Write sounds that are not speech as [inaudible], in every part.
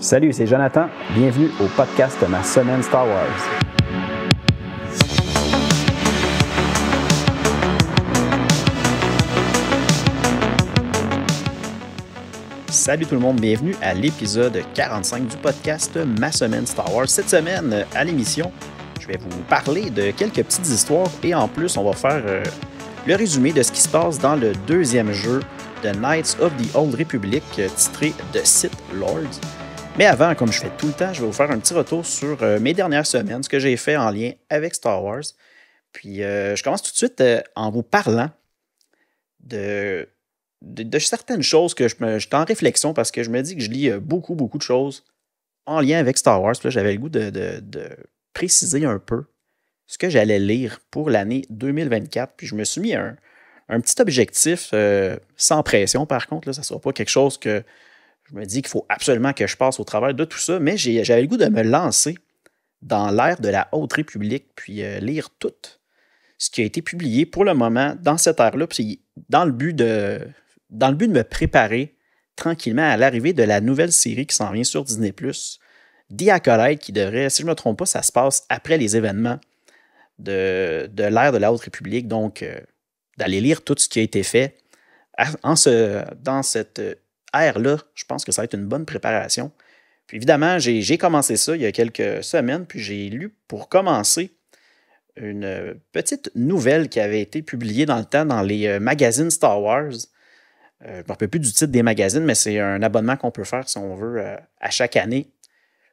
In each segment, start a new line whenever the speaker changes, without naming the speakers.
Salut, c'est Jonathan. Bienvenue au podcast de ma semaine Star Wars. Salut tout le monde, bienvenue à l'épisode 45 du podcast Ma semaine Star Wars. Cette semaine, à l'émission, je vais vous parler de quelques petites histoires et en plus, on va faire euh, le résumé de ce qui se passe dans le deuxième jeu de Knights of the Old Republic euh, titré The Sith Lords. Mais avant, comme je fais tout le temps, je vais vous faire un petit retour sur euh, mes dernières semaines, ce que j'ai fait en lien avec Star Wars. Puis euh, je commence tout de suite euh, en vous parlant de, certaines choses que je, en réflexion parce que je me dis que je lis beaucoup, beaucoup de choses en lien avec Star Wars. Puis là, j'avais le goût de, préciser un peu ce que j'allais lire pour l'année 2024. Puis je me suis mis un, petit objectif sans pression, par contre. Là, ça ne sera pas quelque chose que je me dis qu'il faut absolument que je passe au travail de tout ça, mais j'avais le goût de me lancer dans l'ère de la Haute République, puis euh, lire tout ce qui a été publié pour le moment dans cette ère-là, dans le but de dans le but de me préparer tranquillement à l'arrivée de la nouvelle série qui s'en vient sur Disney+, The Acolyte, qui devrait, si je ne me trompe pas, ça se passe après les événements de, l'ère de la Haute République, donc euh, d'aller lire tout ce qui a été fait en ce, dans cette air là je pense que ça va être une bonne préparation. Puis évidemment, j'ai commencé ça il y a quelques semaines, puis j'ai lu pour commencer une petite nouvelle qui avait été publiée dans le temps dans les euh, magazines Star Wars. Euh, je ne me rappelle plus du titre des magazines, mais c'est un abonnement qu'on peut faire si on veut euh, à chaque année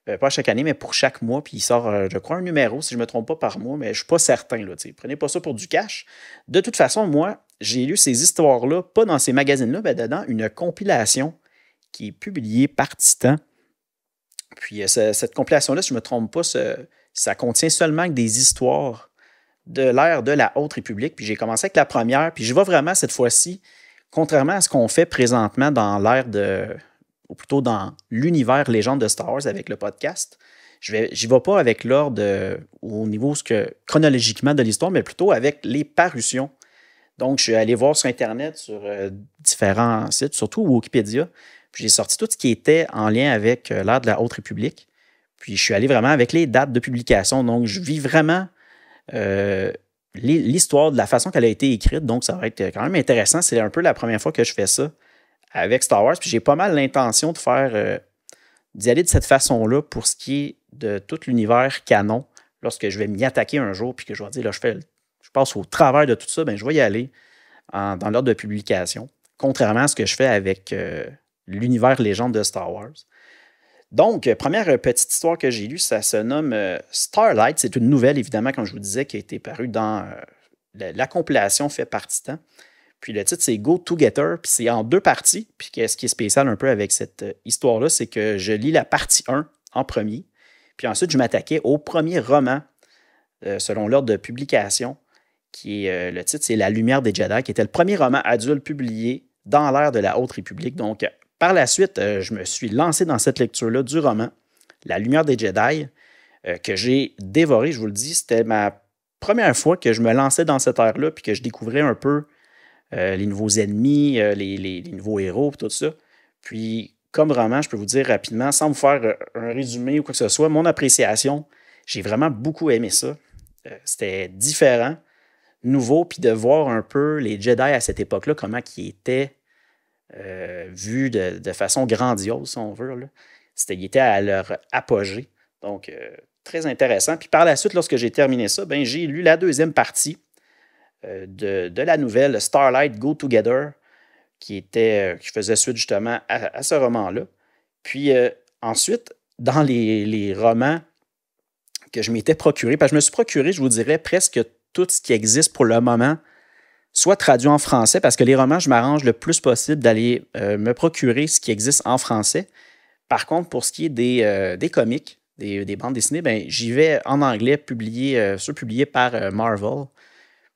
euh, pas chaque année, mais pour chaque mois. Puis il sort, euh, je crois, un numéro, si je ne me trompe pas, par mois, mais je ne suis pas certain. Là, Prenez pas ça pour du cash. De toute façon, moi, j'ai lu ces histoires-là, pas dans ces magazines-là, mais dedans, une compilation qui est publiée par Titan. Puis euh, cette compilation-là, si je ne me trompe pas, ça, ça contient seulement des histoires de l'ère de la Haute République. Puis j'ai commencé avec la première, puis je vois vraiment cette fois-ci, contrairement à ce qu'on fait présentement dans l'ère de ou plutôt dans l'univers légende de Stars avec le podcast. Je vais, j'y vais pas avec l'ordre euh, au niveau ce que, chronologiquement de l'histoire, mais plutôt avec les parutions. Donc, je suis allé voir sur Internet, sur euh, différents sites, surtout Wikipédia. Puis j'ai sorti tout ce qui était en lien avec euh, l'art de la Haute République. Puis je suis allé vraiment avec les dates de publication. Donc, je vis vraiment l'histoire de la façon qu'elle a été écrite. Donc, ça va être quand même intéressant. C'est un peu la première fois que je fais ça avec Star Wars. Puis j'ai pas mal l'intention de faire euh, d'y aller de cette façon-là pour ce qui est de tout l'univers canon. Lorsque je vais m'y attaquer un jour, puis que je vais dire, là, je, passe au travers de tout ça, bien, je vais y aller dans l'ordre de publication, contrairement à ce que je fais avec euh, l'univers légende de Star Wars. Donc, euh, première petite histoire que j'ai lue, ça se nomme Starlight. C'est une nouvelle, évidemment, comme je vous disais, qui a été parue dans la, compilation Fait partie temps puis le titre, c'est Go Together, puis c'est en deux parties. Puis ce qui est spécial un peu avec cette euh, histoire-là, c'est que je lis la partie 1 en premier, puis ensuite je m'attaquais au premier roman, euh, selon l'ordre de publication, qui est euh, le titre, c'est La lumière des Jedi, qui était le premier roman adulte publié dans l'ère de la Haute République. Donc, par la suite, je me suis lancé dans cette lecture-là du roman La lumière des Jedi, que j'ai dévoré, je vous le dis, c'était ma première fois que je me lançais dans cette ère-là, puis que je découvrais un peu euh, les nouveaux ennemis, euh, les, nouveaux héros, tout ça. Puis, comme roman, je peux vous dire rapidement, sans vous faire euh, un résumé ou quoi que ce soit, mon appréciation, j'ai vraiment beaucoup aimé ça. C'était différent, nouveau, puis de voir un peu les Jedi à cette époque-là, comment ils étaient vus de, façon grandiose, si on veut. ils étaient à leur apogée. Donc, très intéressant. Puis par la suite, lorsque j'ai terminé ça, ben, j'ai lu la deuxième partie euh, de, la nouvelle Starlight Go Together, qui, était, euh, qui faisait suite justement à, ce roman-là. Puis euh, ensuite, dans les, romans que je m'étais procuré, parce que je me suis procuré, je vous dirais, presque tout ce qui existe pour le moment, soit traduit en français, parce que les romans, je m'arrange le plus possible d'aller me procurer ce qui existe en français. Par contre, pour ce qui est des, des comics, des, bandes dessinées, ben, j'y vais en anglais, publié, euh, ceux publiés par Marvel.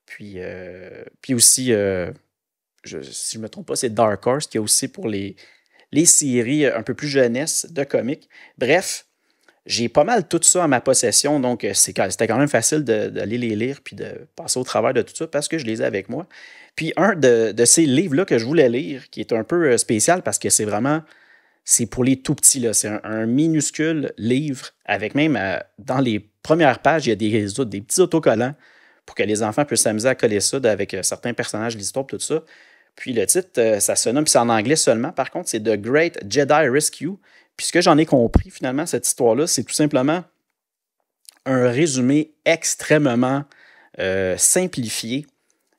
Puis, euh, puis aussi, euh, si je ne me trompe pas, c'est Dark Horse qui est aussi pour les, séries euh, un peu plus jeunesse de comics. Bref, j'ai pas mal tout ça à ma possession, donc c'était quand même facile d'aller les lire puis de passer au travers de tout ça parce que je les ai avec moi. Puis un de, ces livres-là que je voulais lire, qui est un peu spécial parce que c'est vraiment, c'est pour les tout petits, c'est un, minuscule livre avec même, dans les premières pages, il y a des, des petits autocollants pour que les enfants puissent s'amuser à coller ça avec euh, certains personnages de l'histoire, tout ça. Puis le titre, euh, ça se nomme, puis c'est en anglais seulement, par contre, c'est The Great Jedi Rescue. Puis ce que j'en ai compris, finalement, cette histoire-là, c'est tout simplement un résumé extrêmement euh, simplifié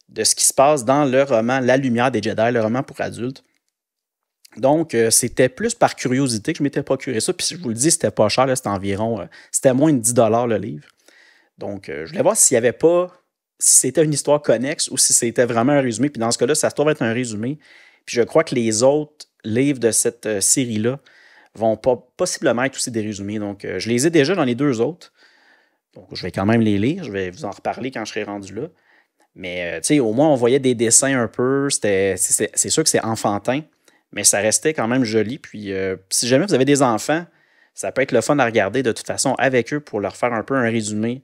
de ce qui se passe dans le roman La lumière des Jedi, le roman pour adultes. Donc, c'était plus par curiosité que je m'étais procuré ça. Puis, je vous le dis, c'était pas cher, c'était environ, c'était moins de 10 le livre. Donc, je voulais voir s'il n'y avait pas si c'était une histoire connexe ou si c'était vraiment un résumé. Puis dans ce cas-là, ça se trouve être un résumé. Puis je crois que les autres livres de cette euh, série-là vont pas, possiblement être aussi des résumés. Donc, euh, je les ai déjà dans les deux autres. Donc, je vais quand même les lire. Je vais vous en reparler quand je serai rendu là. Mais, euh, tu sais, au moins, on voyait des dessins un peu. C'est sûr que c'est enfantin, mais ça restait quand même joli. Puis, si jamais vous avez des enfants, ça peut être le fun à regarder de toute façon avec eux pour leur faire un peu un résumé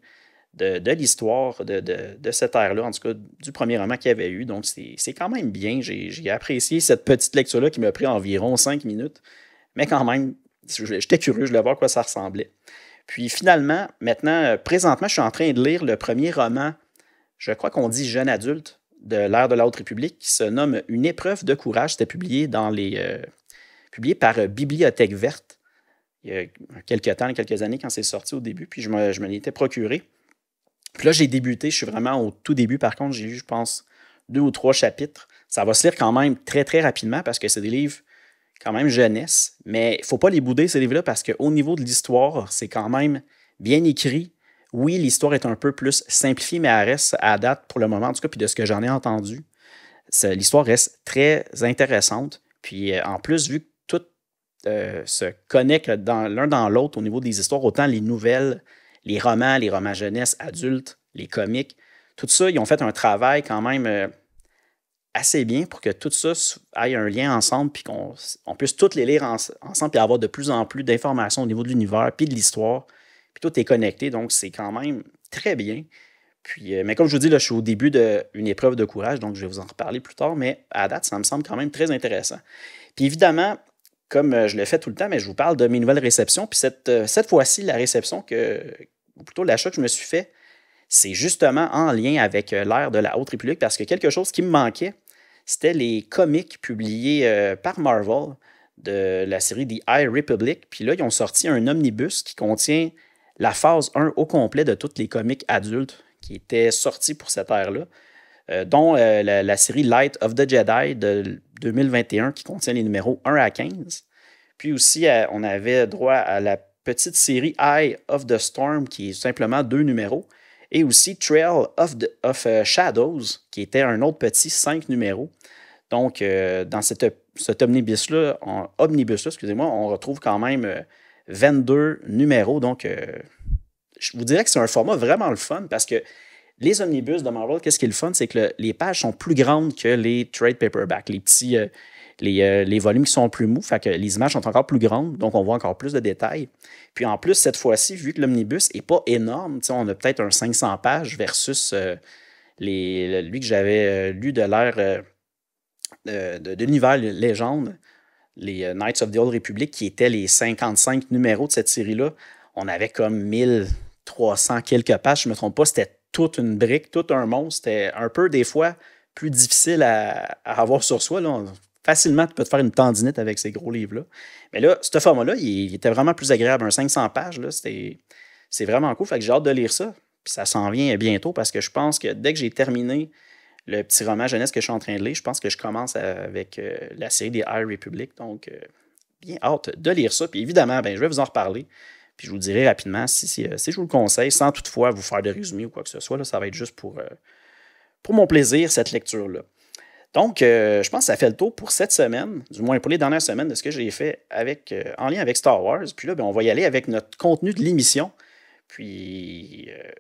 de, l'histoire de, de, cette ère-là, en tout cas du premier roman qu'il y avait eu. Donc, c'est quand même bien. J'ai apprécié cette petite lecture-là qui m'a pris environ cinq minutes. Mais quand même, j'étais curieux, je voulais voir quoi ça ressemblait. Puis finalement, maintenant, euh, présentement, je suis en train de lire le premier roman, je crois qu'on dit jeune adulte, de l'ère de la Haute République, qui se nomme Une épreuve de courage. C'était publié dans les. Euh, publié par euh, Bibliothèque Verte il y a quelques temps, quelques années, quand c'est sorti au début. Puis je me, je me l'étais procuré. Puis là, j'ai débuté, je suis vraiment au tout début. Par contre, j'ai lu, je pense, deux ou trois chapitres. Ça va se lire quand même très, très rapidement parce que c'est des livres quand même jeunesse, mais il ne faut pas les bouder, ces livres-là, parce qu'au niveau de l'histoire, c'est quand même bien écrit. Oui, l'histoire est un peu plus simplifiée, mais elle reste à date pour le moment, en tout cas, puis de ce que j'en ai entendu. L'histoire reste très intéressante. Puis euh, en plus, vu que tout euh, se connecte l'un dans l'autre au niveau des histoires, autant les nouvelles les romans, les romans jeunesse, adultes, les comiques, tout ça, ils ont fait un travail quand même euh, assez bien pour que tout ça aille un lien ensemble, puis qu'on puisse toutes les lire ensemble, puis avoir de plus en plus d'informations au niveau de l'univers, puis de l'histoire, puis tout est connecté, donc c'est quand même très bien. Puis, euh, mais comme je vous dis, là, je suis au début d'une épreuve de courage, donc je vais vous en reparler plus tard, mais à date, ça me semble quand même très intéressant. Puis évidemment, comme euh, je le fais tout le temps, mais je vous parle de mes nouvelles réceptions. Puis cette, cette fois-ci, la réception que, ou plutôt l'achat que je me suis fait, c'est justement en lien avec euh, l'ère de la Haute République parce que quelque chose qui me manquait, c'était les comics publiés euh, par Marvel de la série The High Republic. Puis là, ils ont sorti un omnibus qui contient la phase 1 au complet de toutes les comics adultes qui étaient sortis pour cette ère-là, euh, dont la, série Light of the Jedi de 2021 qui contient les numéros 1 à 15. Puis aussi, on avait droit à la petite série Eye of the Storm, qui est simplement deux numéros, et aussi Trail of, the, of euh, Shadows, qui était un autre petit cinq numéros. Donc, euh, dans cet omnibus-là, omnibus excusez-moi, on retrouve quand même 22 euh, numéros. Donc, je vous dirais que c'est un format vraiment le fun parce que les omnibus de Marvel, qu'est-ce qui est le fun? C'est que les pages sont plus grandes que les trade paperbacks, les petits, euh, les, volumes qui sont plus mous, que les images sont encore plus grandes, donc on voit encore plus de détails. Puis en plus, cette fois-ci, vu que l'omnibus n'est pas énorme, on a peut-être un 500 pages versus euh, les, lui que j'avais euh, lu de l'ère l'univers légende, les Knights of the Old Republic, qui étaient les 55 numéros de cette série-là. On avait comme 1300 quelques pages, je ne me trompe pas, c'était toute une brique, tout un monstre. C'était un peu, des fois, plus difficile à, à avoir sur soi. Là facilement, tu peux te faire une tendinette avec ces gros livres-là. Mais là, ce format-là, il, était vraiment plus agréable. Un 500 pages, c'est vraiment cool. Fait que j'ai hâte de lire ça. Puis ça s'en vient bientôt parce que je pense que dès que j'ai terminé le petit roman jeunesse que je suis en train de lire, je pense que je commence avec euh, la série des High Republic. Donc, j'ai euh, bien hâte de lire ça. Puis évidemment, ben, je vais vous en reparler. Puis je vous dirai rapidement si, euh, si, je vous le conseille, sans toutefois vous faire de résumé ou quoi que ce soit. Là, ça va être juste pour, pour mon plaisir, cette lecture-là. Donc, euh, je pense que ça fait le tour pour cette semaine, du moins pour les dernières semaines de ce que j'ai fait avec, euh, en lien avec Star Wars. Puis là, ben, on va y aller avec notre contenu de l'émission. Puis, euh,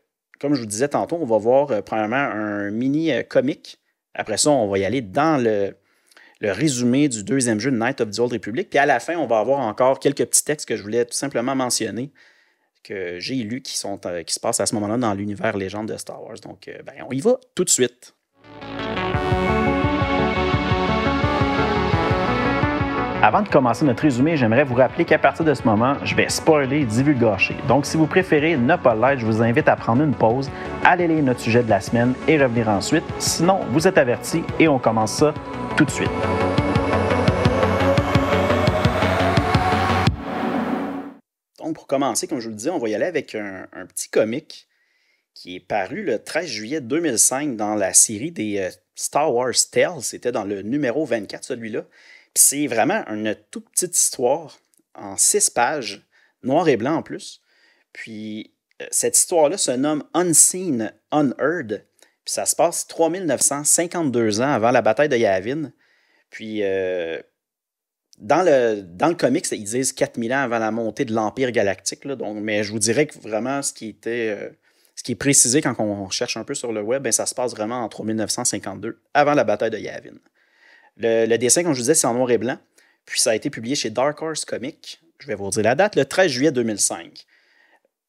comme je vous disais tantôt, on va voir premièrement un mini comique. Après ça, on va y aller dans le, le résumé du deuxième jeu de Night of the Old Republic. Puis à la fin, on va avoir encore quelques petits textes que je voulais tout simplement mentionner, que j'ai lus qui, sont, qui se passent à ce moment-là dans l'univers légende de Star Wars. Donc, ben, on y va tout de suite. Avant de commencer notre résumé, j'aimerais vous rappeler qu'à partir de ce moment, je vais spoiler et divulgacher. Donc, si vous préférez ne pas l'être, je vous invite à prendre une pause, aller lire notre sujet de la semaine et revenir ensuite. Sinon, vous êtes avertis et on commence ça tout de suite. Donc, pour commencer, comme je vous le disais, on va y aller avec un, un petit comique qui est paru le 13 juillet 2005 dans la série des euh, Star Wars Tales. C'était dans le numéro 24, celui-là c'est vraiment une toute petite histoire en six pages, noir et blanc en plus. Puis euh, cette histoire-là se nomme Unseen, Unheard. Puis ça se passe 3952 ans avant la bataille de Yavin. Puis euh, dans, le, dans le comics, ils disent 4000 ans avant la montée de l'Empire galactique. donc, mais je vous dirais que vraiment, ce qui, euh, ce qui est précisé quand on cherche un peu sur le web, ben, ça se passe vraiment en 3952, avant la bataille de Yavin. Le, dessin, comme je vous disais, c'est en noir et blanc. Puis ça a été publié chez Dark Horse Comics. Je vais vous dire la date, le 13 juillet 2005.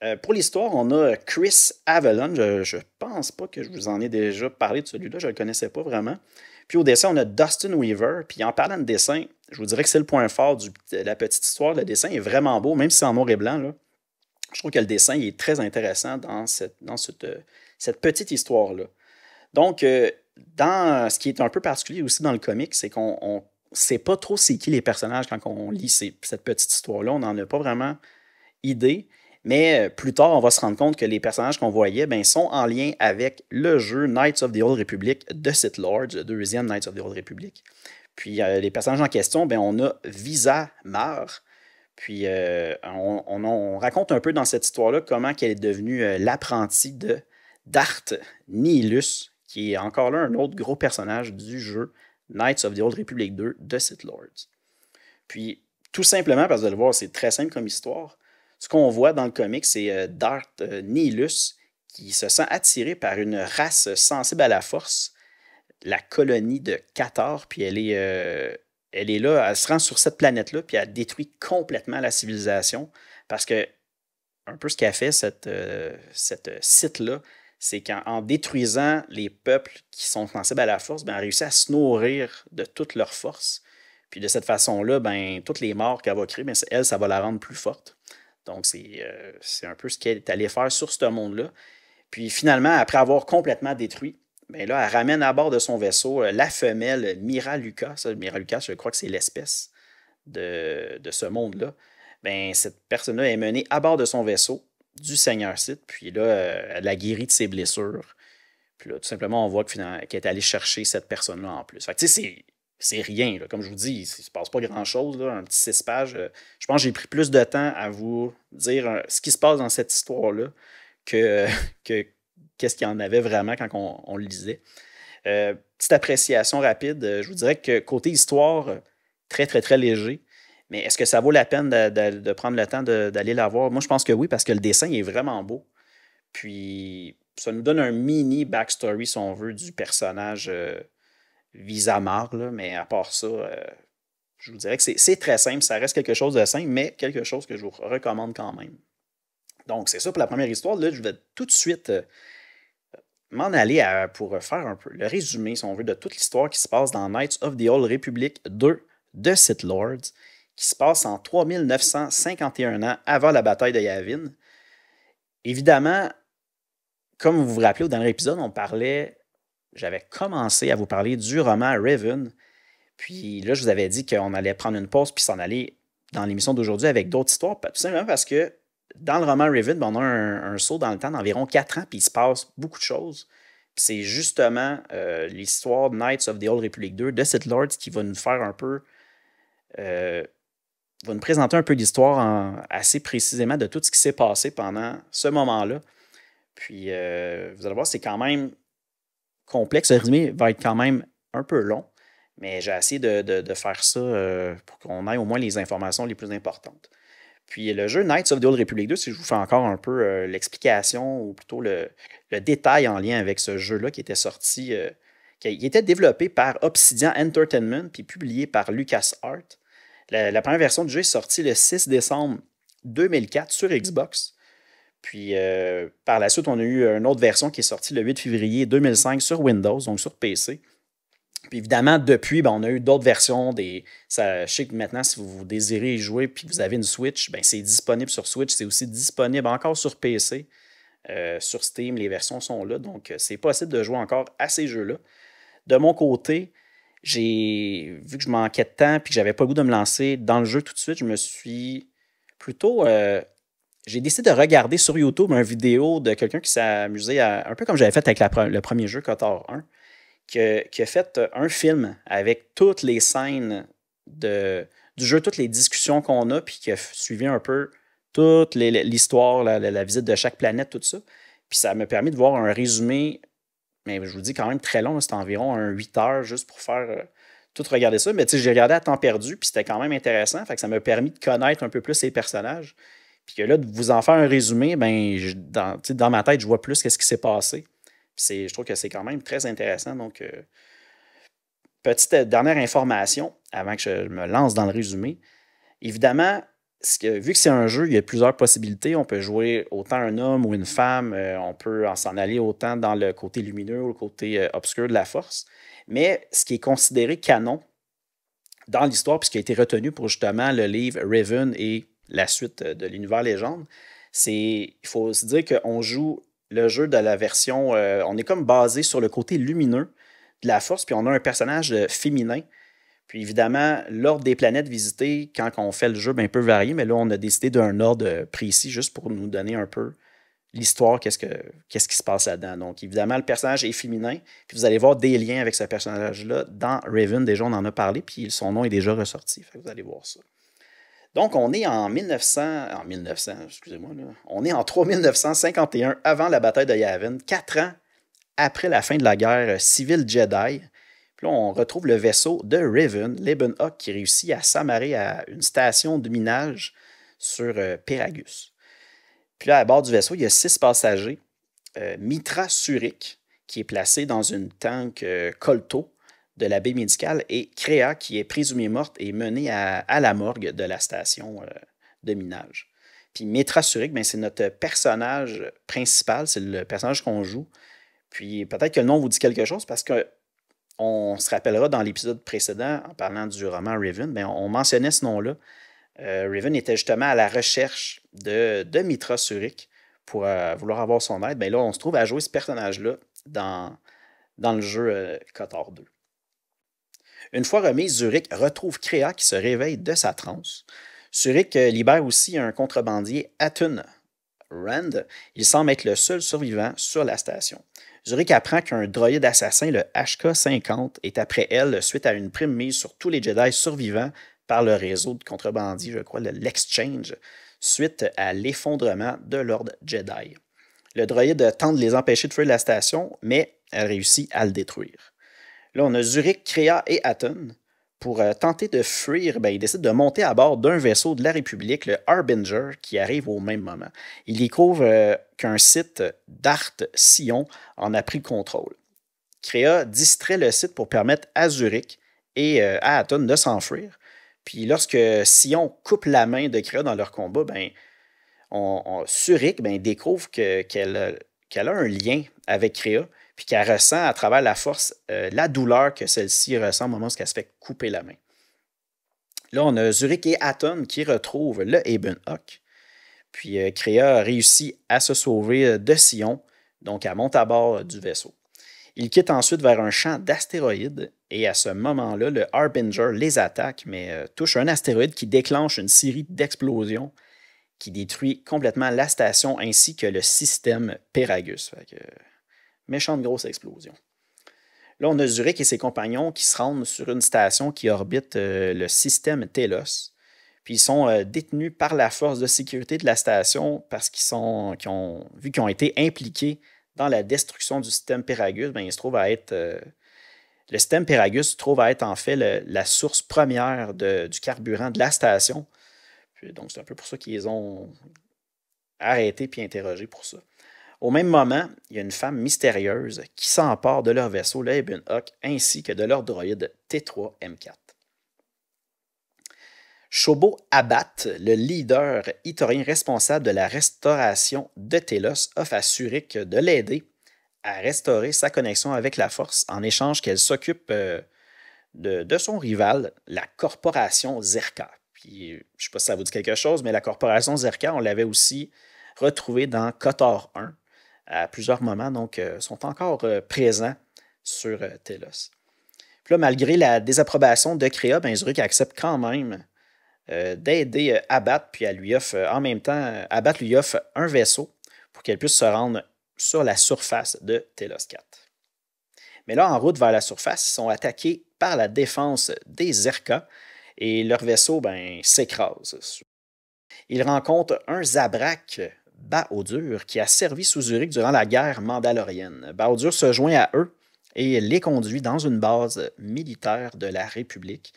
Euh, pour l'histoire, on a Chris Avalon. Je ne pense pas que je vous en ai déjà parlé de celui-là. Je ne le connaissais pas vraiment. Puis au dessin, on a Dustin Weaver. Puis en parlant de dessin, je vous dirais que c'est le point fort de la petite histoire. Le dessin est vraiment beau, même si c'est en noir et blanc. Je trouve que le dessin est très intéressant dans cette, euh, petite histoire-là. Donc, euh, dans euh, ce qui est un peu particulier aussi dans le comic, c'est qu'on ne sait pas trop c'est qui les personnages quand on lit cette petite histoire-là. On n'en a pas vraiment idée. Mais euh, plus tard, on va se rendre compte que les personnages qu'on voyait ben, sont en lien avec le jeu Knights of the Old Republic de Sith Lords, le deuxième Knights of the Old Republic. Puis euh, les personnages en question, ben, on a Visa Mar. Puis on, raconte un peu dans cette histoire-là comment elle est devenue l'apprentie de Dart Nihilus, qui est encore là un autre gros personnage du jeu Knights of the Old Republic 2 de Sith Lords. Puis, tout simplement, parce que vous allez voir, c'est très simple comme histoire, ce qu'on voit dans le comic, c'est euh, Darth euh, Nihilus qui se sent attiré par une race sensible à la force, la colonie de Qatar, puis elle est, euh, elle est là, elle se rend sur cette planète-là, puis elle détruit complètement la civilisation, parce que un peu ce qu'a fait cette, cette site-là, c'est qu'en détruisant les peuples qui sont sensibles à la force, ben, réussit à se nourrir de toute leur force. Puis de cette façon-là, ben, toutes les morts qu'elle va créer, ben, elle, ça va la rendre plus forte. Donc, euh, c'est un peu ce qu'elle est allée faire sur ce monde-là. Puis finalement, après avoir complètement détruit, ben là, elle ramène à bord de son vaisseau euh, la femelle Mira Lucas. Mira Lucas, je crois que c'est l'espèce de, ce monde-là. Ben, cette personne-là est menée à bord de son vaisseau du Seigneur site, puis là, elle euh, a guéri de ses blessures. Puis là, tout simplement, on voit qu'elle est allée chercher cette personne-là en plus. Fait que, tu sais, c'est rien. Là. Comme je vous dis, il ne se passe pas grand-chose. Un petit six pages. Euh, je pense que j'ai pris plus de temps à vous dire euh, ce qui se passe dans cette histoire-là [laughs] que, qu'est-ce qu'il y en avait vraiment quand on, le lisait. petite appréciation rapide. je vous dirais que côté histoire, très, très, très léger. Mais est-ce que ça vaut la peine de, prendre le temps d'aller la voir? Moi, je pense que oui, parce que le dessin est vraiment beau. Puis, ça nous donne un mini backstory, si on veut, du personnage euh, vis mais à part ça, euh, je vous dirais que c'est très simple. Ça reste quelque chose de simple, mais quelque chose que je vous recommande quand même. Donc, c'est ça pour la première histoire. Là, je vais tout de suite euh, m'en aller pour faire un peu le résumé, si on veut, de toute l'histoire qui se passe dans Knights of the Old Republic 2 de Sith Lords qui se passe en 3951 ans avant la bataille de Yavin. Évidemment, comme vous vous rappelez, au dernier épisode, on parlait, j'avais commencé à vous parler du roman Raven. Puis là, je vous avais dit qu'on allait prendre une pause puis s'en aller dans l'émission d'aujourd'hui avec d'autres histoires, tout simplement parce que dans le roman Raven, ben, on a un, saut dans le temps d'environ 4 ans, puis il se passe beaucoup de choses. c'est justement euh, l'histoire Knights of the Old Republic 2 de Sith Lords qui va nous faire un peu euh, va nous présenter un peu l'histoire assez précisément de tout ce qui s'est passé pendant ce moment-là. Puis euh, vous allez voir, c'est quand même complexe. Le résumé va être quand même un peu long, mais j'ai essayé de, faire ça euh, pour qu'on ait au moins les informations les plus importantes. Puis le jeu Knights of the Old Republic 2, si je vous fais encore un peu euh, l'explication ou plutôt le, le, détail en lien avec ce jeu-là qui était sorti, qui, était développé par Obsidian Entertainment puis publié par LucasArts. La, première version du jeu est sortie le 6 décembre 2004 sur Xbox. Puis euh, par la suite, on a eu une autre version qui est sortie le 8 février 2005 sur Windows, donc sur PC. Puis évidemment, depuis, ben, on a eu d'autres versions. Des, sais que maintenant, si vous désirez y jouer puis vous avez une Switch, ben, c'est disponible sur Switch. C'est aussi disponible encore sur PC. Euh, sur Steam, les versions sont là. Donc, euh, c'est possible de jouer encore à ces jeux-là. De mon côté, j'ai vu que je manquais de temps puis que j'avais pas le goût de me lancer dans le jeu tout de suite, je me suis plutôt euh, j'ai décidé de regarder sur YouTube une vidéo de quelqu'un qui s'est amusé à, un peu comme j'avais fait avec le premier jeu Cotor 1 qui a fait un film avec toutes les scènes de, du jeu, toutes les discussions qu'on a puis qui a suivi un peu toute l'histoire, la, visite de chaque planète, tout ça. Puis ça m'a permis de voir un résumé mais je vous dis quand même très long, c'était environ un 8 heures juste pour faire euh, tout regarder ça. Mais tu sais, j'ai regardé à temps perdu, puis c'était quand même intéressant. Fait que ça m'a permis de connaître un peu plus ces personnages. Puis que là, de vous en faire un résumé, ben, dans, dans, ma tête, je vois plus qu'est-ce qui s'est passé. Puis je trouve que c'est quand même très intéressant. Donc, euh, petite euh, dernière information avant que je me lance dans le résumé. Évidemment, vu que c'est un jeu, il y a plusieurs possibilités. On peut jouer autant un homme ou une femme. Euh, on peut s'en aller autant dans le côté lumineux ou le côté euh, obscur de la force. Mais ce qui est considéré canon dans l'histoire, puisqu'il a été retenu pour justement le livre Raven et la suite euh, de l'univers légende, c'est il faut se dire qu'on joue le jeu de la version, on est comme basé sur le côté lumineux de la force, puis on a un personnage féminin puis évidemment, l'ordre des planètes visitées, quand on fait le jeu, un ben, peut varier, mais là, on a décidé d'un ordre euh, précis juste pour nous donner un peu l'histoire, qu'est-ce, qui se passe là-dedans. Donc, évidemment, le personnage est féminin, puis vous allez voir des liens avec ce personnage-là dans Raven. Déjà, on en a parlé, puis son nom est déjà ressorti. vous allez voir ça. Donc, on est en 1900, en 1900, excusez-moi, là, on est en 3951 avant la bataille de Yavin, quatre ans après la fin de la guerre civile Jedi, puis là, on retrouve le vaisseau de Riven, Lebenhock, qui réussit à s'amarrer à une station de minage sur euh, Péragus. Puis là, à bord du vaisseau, il y a six passagers. Euh, Mitra Surik, qui est placé dans une tank colto euh, de la baie médicale, et Créa, qui est présumée morte et menée à, à la morgue de la station de minage. Puis Mitra Surik, ben, c'est notre personnage principal, c'est le personnage qu'on joue. Puis peut-être que le nom vous dit quelque chose parce que on se rappellera dans l'épisode précédent, en parlant du roman Raven, mais ben, on mentionnait ce nom-là. Euh, Raven était justement à la recherche de, de Mitra Surik pour euh, vouloir avoir son aide. mais ben là, on se trouve à jouer ce personnage-là dans, dans le jeu euh, 2. Une fois remis, Zurich retrouve Créa qui se réveille de sa transe. Zurich euh, libère aussi un contrebandier Atun Rand, il semble être le seul survivant sur la station. Zurich apprend qu'un droïde assassin, le HK-50, est après elle suite à une prime mise sur tous les Jedi survivants par le réseau de contrebandiers, je crois, de l'Exchange, suite à l'effondrement de l'Ordre Jedi. Le droïde tente de les empêcher de fuir la station, mais elle réussit à le détruire. Là, on a Zurich, Crea et Aton pour euh, tenter de fuir, ben, il décide de monter à bord d'un vaisseau de la République, le Harbinger, qui arrive au même moment. Il découvre euh, qu'un site d'Art Sion en a pris le contrôle. Créa distrait le site pour permettre à Zurich et euh, à Aton de s'enfuir. Puis lorsque Sion coupe la main de Créa dans leur combat, ben, Zurich ben, découvre qu'elle a un lien avec Créa puis qu'elle ressent à travers la force euh, la douleur que celle-ci ressent au moment où elle se fait couper la main. Là, on a Zurich et Atom qui retrouvent le Ebenhock. Puis euh, Crea réussit à se sauver euh, de Sion, donc à monte à bord du vaisseau. Il quitte ensuite vers un champ d'astéroïdes et à ce moment-là, le Harbinger les attaque, mais touche un astéroïde qui déclenche une série d'explosions qui détruit complètement la station ainsi que le système Peragus. Fait que, Méchante grosse explosion. Là, on a Zurich et ses compagnons qui se rendent sur une station qui orbite euh, le système Telos. Puis ils sont euh, détenus par la force de sécurité de la station parce qu'ils sont, ont, vu qu'ils ont été impliqués dans la destruction du système Péragus, ben, ils se à être. Euh, le système Péragus se trouve à être en fait la source première du carburant de la station. donc, c'est un peu pour ça qu'ils ont arrêté puis interrogé pour ça. Au même moment, il y a une femme mystérieuse qui s'empare de leur vaisseau, le ainsi que de leur droïde T3M4. Shobo Abat, le leader hittorien responsable de la restauration de Telos, offre à Zurich de l'aider à restaurer sa connexion avec la Force en échange qu'elle s'occupe euh, de, son rival, la Corporation Zerka. Puis, je ne sais pas si ça vous dit quelque chose, mais la Corporation Zerka, on l'avait aussi retrouvée dans Kotor 1 à plusieurs moments, donc euh, sont encore euh, présents sur euh, Telos. Puis là, malgré la désapprobation de Créa, ben, accepte quand même d'aider Abat, puis à lui offre en même temps, Abat lui offre un vaisseau pour qu'elle puisse se rendre sur la surface de Telos 4. Mais là, en route vers la surface, ils sont attaqués par la défense des Zerka et leur vaisseau ben, s'écrase. Ils rencontrent un Zabrak Baodur, qui a servi sous Zurich durant la guerre mandalorienne. Baodur se joint à eux et les conduit dans une base militaire de la République.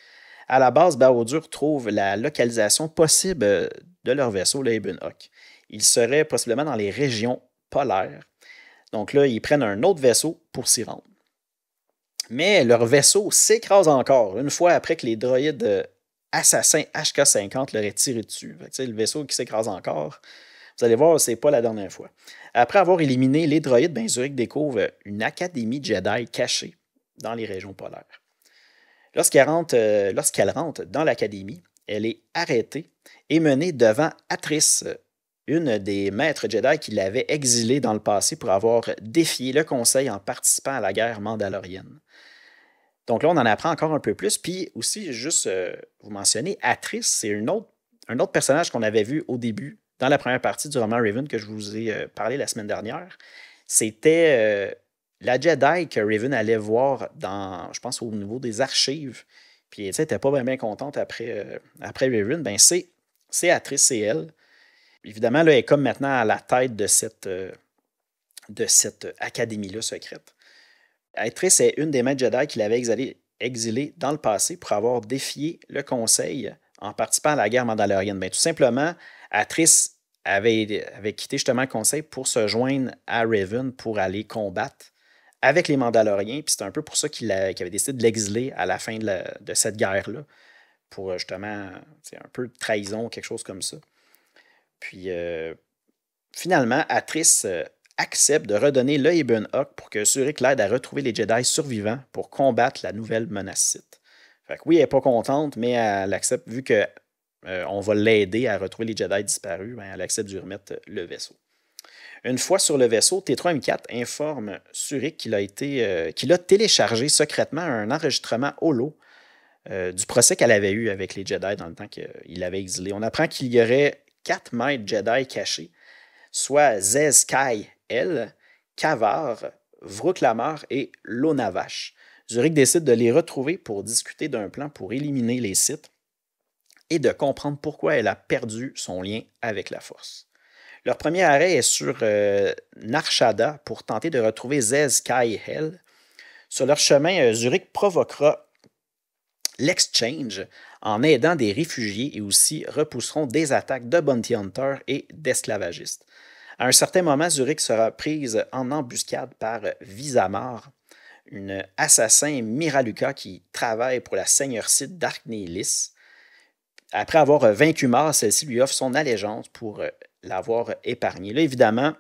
À la base, Baodur trouve la localisation possible de leur vaisseau, le Il serait possiblement dans les régions polaires. Donc là, ils prennent un autre vaisseau pour s'y rendre. Mais leur vaisseau s'écrase encore une fois après que les droïdes assassins HK-50 leur aient tiré dessus. C'est le vaisseau qui s'écrase encore. Vous allez voir, n'est pas la dernière fois. Après avoir éliminé les droïdes, ben Zurich découvre une académie Jedi cachée dans les régions polaires. Lorsqu'elle rentre, euh, dans l'académie, elle est arrêtée et menée devant Atrice, une des maîtres Jedi qui l'avait exilée dans le passé pour avoir défié le Conseil en participant à la guerre mandalorienne. Donc là, on en apprend encore un peu plus. Puis aussi, juste euh, vous mentionner, Atrice, c'est un autre personnage qu'on avait vu au début dans la première partie du roman Raven que je vous ai euh, parlé la semaine dernière, c'était euh, la Jedi que Raven allait voir dans, je pense, au niveau des archives. Puis elle n'était pas bien, contente après, euh, après Raven. Ben, c'est, c'est Atrice, elle. Évidemment, là, elle est comme maintenant à la tête de cette, de cette académie-là secrète. Atrice est une des maîtres Jedi qu'il avait exilé, dans le passé pour avoir défié le Conseil en participant à la guerre mandalorienne. Ben, tout simplement, Atrice avait, quitté justement Conseil pour se joindre à Raven pour aller combattre avec les Mandaloriens. Puis c'est un peu pour ça qu'il avait décidé de l'exiler à la fin de, cette guerre-là, pour euh, justement c'est un peu de trahison, quelque chose comme ça. Puis euh, finalement, Atrice euh, accepte de redonner le Ebon Hawk pour que Surik l'aide à retrouver les Jedi survivants pour combattre la nouvelle menace Fait que oui, elle n'est pas contente, mais elle accepte vu que euh, on va l'aider à retrouver les Jedi disparus, à l'accès du remettre euh, le vaisseau. Une fois sur le vaisseau, T3M4 informe Zurich qu'il a, euh, a téléchargé secrètement un enregistrement holo du procès qu'elle avait eu avec les Jedi dans le temps qu'il avait exilé. On apprend qu'il y aurait quatre maîtres Jedi cachés, soit Zez Kai L, Kavar, Vrooklamar et Lonavash. Zurich décide de les retrouver pour discuter d'un plan pour éliminer les sites et de comprendre pourquoi elle a perdu son lien avec la force. Leur premier arrêt est sur euh, Narchada pour tenter de retrouver Zez, Kai Hel. Sur leur chemin, euh, Zurich provoquera l'exchange en aidant des réfugiés et aussi repousseront des attaques de bounty hunters et d'esclavagistes. À un certain moment, Zurich sera prise en embuscade par Visamar, une assassin Miraluka qui travaille pour la seigneurie d'Arkneilis après avoir euh, vaincu Mars, celle-ci lui offre son allégeance pour euh, l'avoir épargné. Là, évidemment,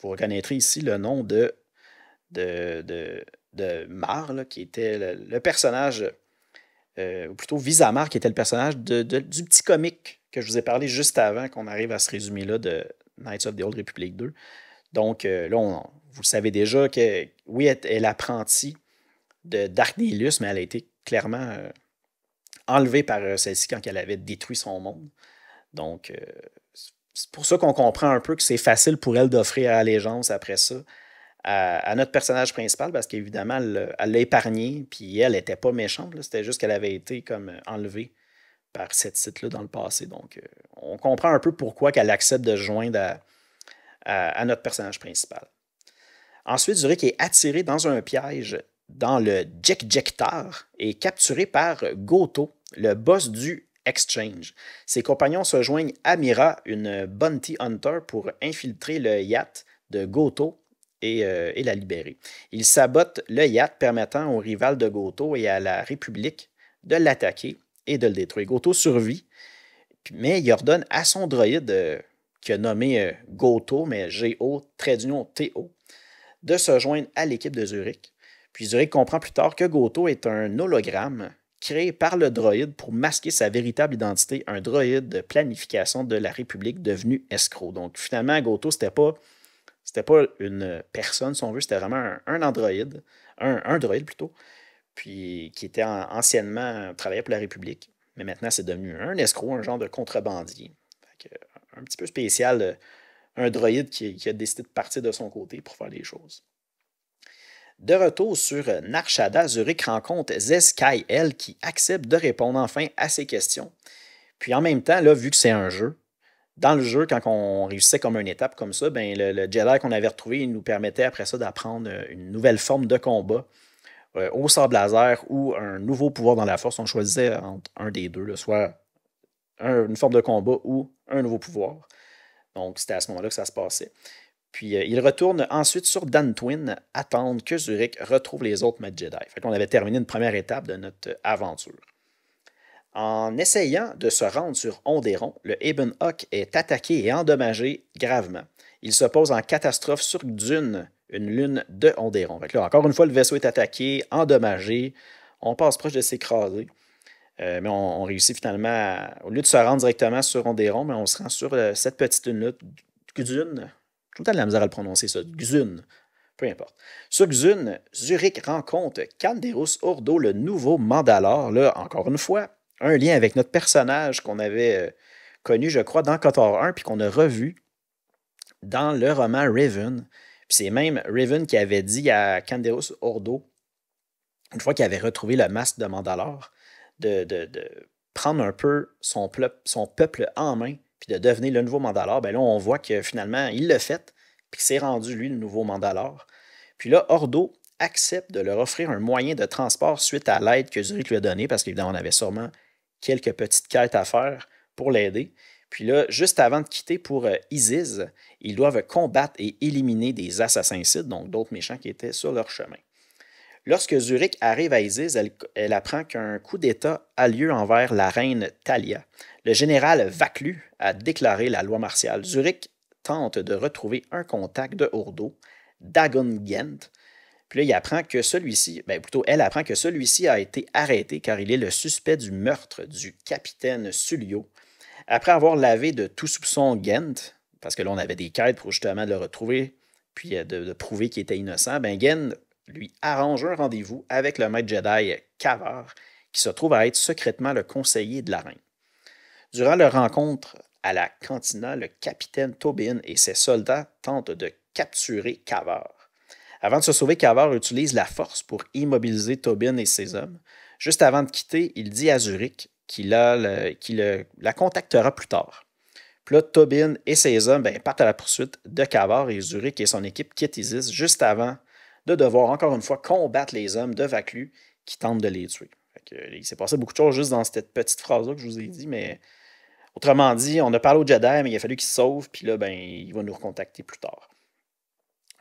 vous reconnaîtrez ici le nom de, de, Mar, qui était le, personnage, euh, ou plutôt Visamar, qui était le personnage du petit comique que je vous ai parlé juste avant qu'on arrive à ce résumé-là de Knights of the Old Republic 2. Donc là, vous savez déjà que oui, elle est l'apprentie de Dark Nihilus, mais elle a été clairement enlevée par euh, celle-ci quand elle avait détruit son monde. Donc, euh, c'est pour ça qu'on comprend un peu que c'est facile pour elle d'offrir allégeance après ça à, notre personnage principal parce qu'évidemment, elle l'a épargné, puis elle n'était pas méchante, c'était juste qu'elle avait été comme euh, enlevée par cette site-là dans le passé. Donc, on comprend un peu pourquoi qu'elle accepte de joindre à, notre personnage principal. Ensuite, Zurich est attiré dans un piège dans le Jekjektar et capturé par Goto, le boss du Exchange. Ses compagnons se joignent à Mira, une bounty hunter, pour infiltrer le yacht de Goto et, euh, et la libérer. Ils sabotent le yacht permettant au rival de Goto et à la République de l'attaquer et de le détruire. Goto survit, mais il ordonne à son droïde, euh, qui a nommé euh, Goto, mais G-O, trait T-O, de se joindre à l'équipe de Zurich puis Zurich comprend plus tard que Goto est un hologramme créé par le droïde pour masquer sa véritable identité, un droïde de planification de la République devenu escroc. Donc finalement, Goto, c'était pas pas une personne, si on veut, c'était vraiment un, androïde, un, droïde plutôt, puis qui était anciennement travaillait pour la République. Mais maintenant, c'est devenu un escroc, un genre de contrebandier. un petit peu spécial, un droïde qui, qui, a décidé de partir de son côté pour faire les choses. De retour sur euh, Narchada, Zurich rencontre Zeskai, L qui accepte de répondre enfin à ses questions. Puis en même temps, là, vu que c'est un jeu, dans le jeu, quand on réussissait comme une étape comme ça, ben le, Jedi qu'on avait retrouvé nous permettait après ça d'apprendre euh, une nouvelle forme de combat euh, au sable laser ou un nouveau pouvoir dans la force. On choisissait entre un des deux, soit une forme de combat ou un nouveau pouvoir. Donc, c'était à ce moment-là que ça se passait. Puis euh, il retourne ensuite sur Twin attendre que Zurich retrouve les autres Mad Jedi. Fait qu'on avait terminé une première étape de notre euh, aventure. En essayant de se rendre sur Onderon, le Ebon Hawk est attaqué et endommagé gravement. Il se pose en catastrophe sur Dune, une lune de Onderon. Fait là, encore une fois, le vaisseau est attaqué, endommagé. On passe proche de s'écraser. Euh, mais on, réussit finalement, au lieu de se rendre directement sur Onderon, mais on se rend sur cette petite lune de Dune, je la misère à le prononcer, ça. Xun. Peu importe. Sur Xun, Zurich rencontre Canderus Ordo, le nouveau Mandalore. Là, encore une fois, un lien avec notre personnage qu'on avait euh, connu, je crois, dans Cotor 1, puis qu'on a revu dans le roman Raven. Puis c'est même Raven qui avait dit à Canderus Ordo, une fois qu'il avait retrouvé le masque de Mandalore, de, prendre un peu son, son peuple en main puis de devenir le nouveau Mandalore, ben là, on voit que finalement, il l'a fait, puis s'est rendu, lui, le nouveau Mandalore. Puis là, Ordo accepte de leur offrir un moyen de transport suite à l'aide que Zurich lui a donnée, parce qu'évidemment, on avait sûrement quelques petites quêtes à faire pour l'aider. Puis là, juste avant de quitter pour euh, Isis, ils doivent combattre et éliminer des assassins donc d'autres méchants qui étaient sur leur chemin. Lorsque Zurich arrive à Isis, elle, apprend qu'un coup d'État a lieu envers la reine Thalia. Le général Vaclu a déclaré la loi martiale. Zurich tente de retrouver un contact de Ordo, Dagon Gent. Puis là, il apprend que celui-ci, ben plutôt elle apprend que celui-ci a été arrêté car il est le suspect du meurtre du capitaine Sulio. Après avoir lavé de tout soupçon Gent, parce que là, on avait des quêtes pour justement le retrouver, puis euh, de, prouver qu'il était innocent, ben Gent lui arrange un rendez-vous avec le maître Jedi Kavar, qui se trouve à être secrètement le conseiller de la reine. Durant leur rencontre à la cantina, le capitaine Tobin et ses soldats tentent de capturer Kavar. Avant de se sauver, Kavar utilise la force pour immobiliser Tobin et ses hommes. Juste avant de quitter, il dit à Zurich qu'il la contactera plus tard. Puis là, Tobin et ses hommes ben, partent à la poursuite de Kavar et Zurich et son équipe quittent Isis juste avant de devoir, encore une fois, combattre les hommes de Vaclu qui tentent de les tuer. Euh, il s'est passé beaucoup de choses juste dans cette petite phrase-là que je vous ai dit, mais autrement dit, on a parlé au Jedi, mais il a fallu qu'il sauve, puis là, ben, il va nous recontacter plus tard.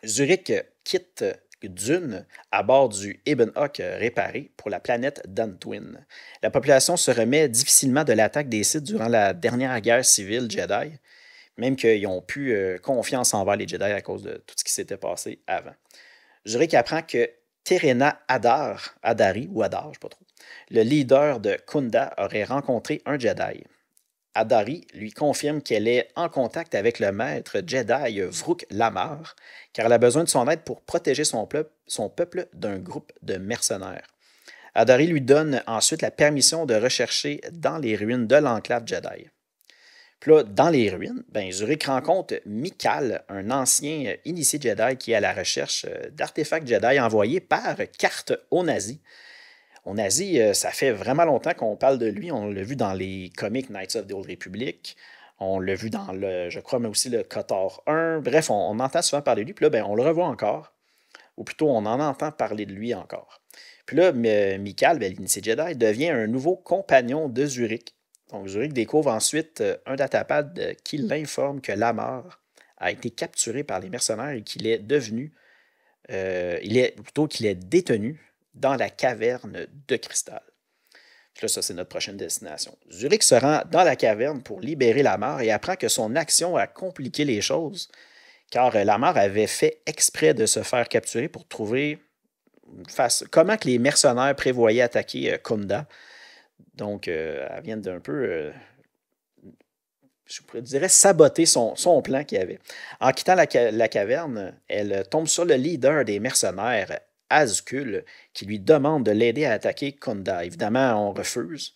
Zurich quitte Dune à bord du Ibn réparé pour la planète d'Antwin. La population se remet difficilement de l'attaque des sites durant la dernière guerre civile Jedi, même qu'ils ont plus euh, confiance envers les Jedi à cause de tout ce qui s'était passé avant. Zurich apprend que Terena Adar, Adari ou Adar, je ne sais pas trop, le leader de Kunda aurait rencontré un Jedi. Adari lui confirme qu'elle est en contact avec le maître Jedi Vrook Lamar, car elle a besoin de son aide pour protéger son, son peuple d'un groupe de mercenaires. Adari lui donne ensuite la permission de rechercher dans les ruines de l'enclave Jedi. Puis là, dans les ruines, ben, Zurich rencontre Mikal, un ancien initié Jedi qui est à la recherche euh, d'artefacts Jedi envoyés par carte aux nazis. Au nazis, euh, ça fait vraiment longtemps qu'on parle de lui. On l'a vu dans les comics Knights of the Old Republic. On l'a vu dans le, je crois, mais aussi le Kotor 1. Bref, on, entend souvent parler de lui. Puis là, ben, on le revoit encore. Ou plutôt, on en entend parler de lui encore. Puis là, Mikal, ben, l'initié Jedi, devient un nouveau compagnon de Zurich donc, Zurich découvre ensuite euh, un datapad euh, qui l'informe que Lamar a été capturé par les mercenaires et qu'il est devenu, euh, plutôt qu'il est détenu dans la caverne de cristal. là, ça, c'est notre prochaine destination. Zurich se rend dans la caverne pour libérer Lamar et apprend que son action a compliqué les choses, car Lamar avait fait exprès de se faire capturer pour trouver comment que les mercenaires prévoyaient attaquer Kunda. Donc, euh, elle vient d'un peu, euh, je je dire, saboter son, plan qu'il avait. En quittant la, caverne, elle tombe sur le leader des mercenaires, Azkul, qui lui demande de l'aider à attaquer Kunda. Évidemment, on refuse.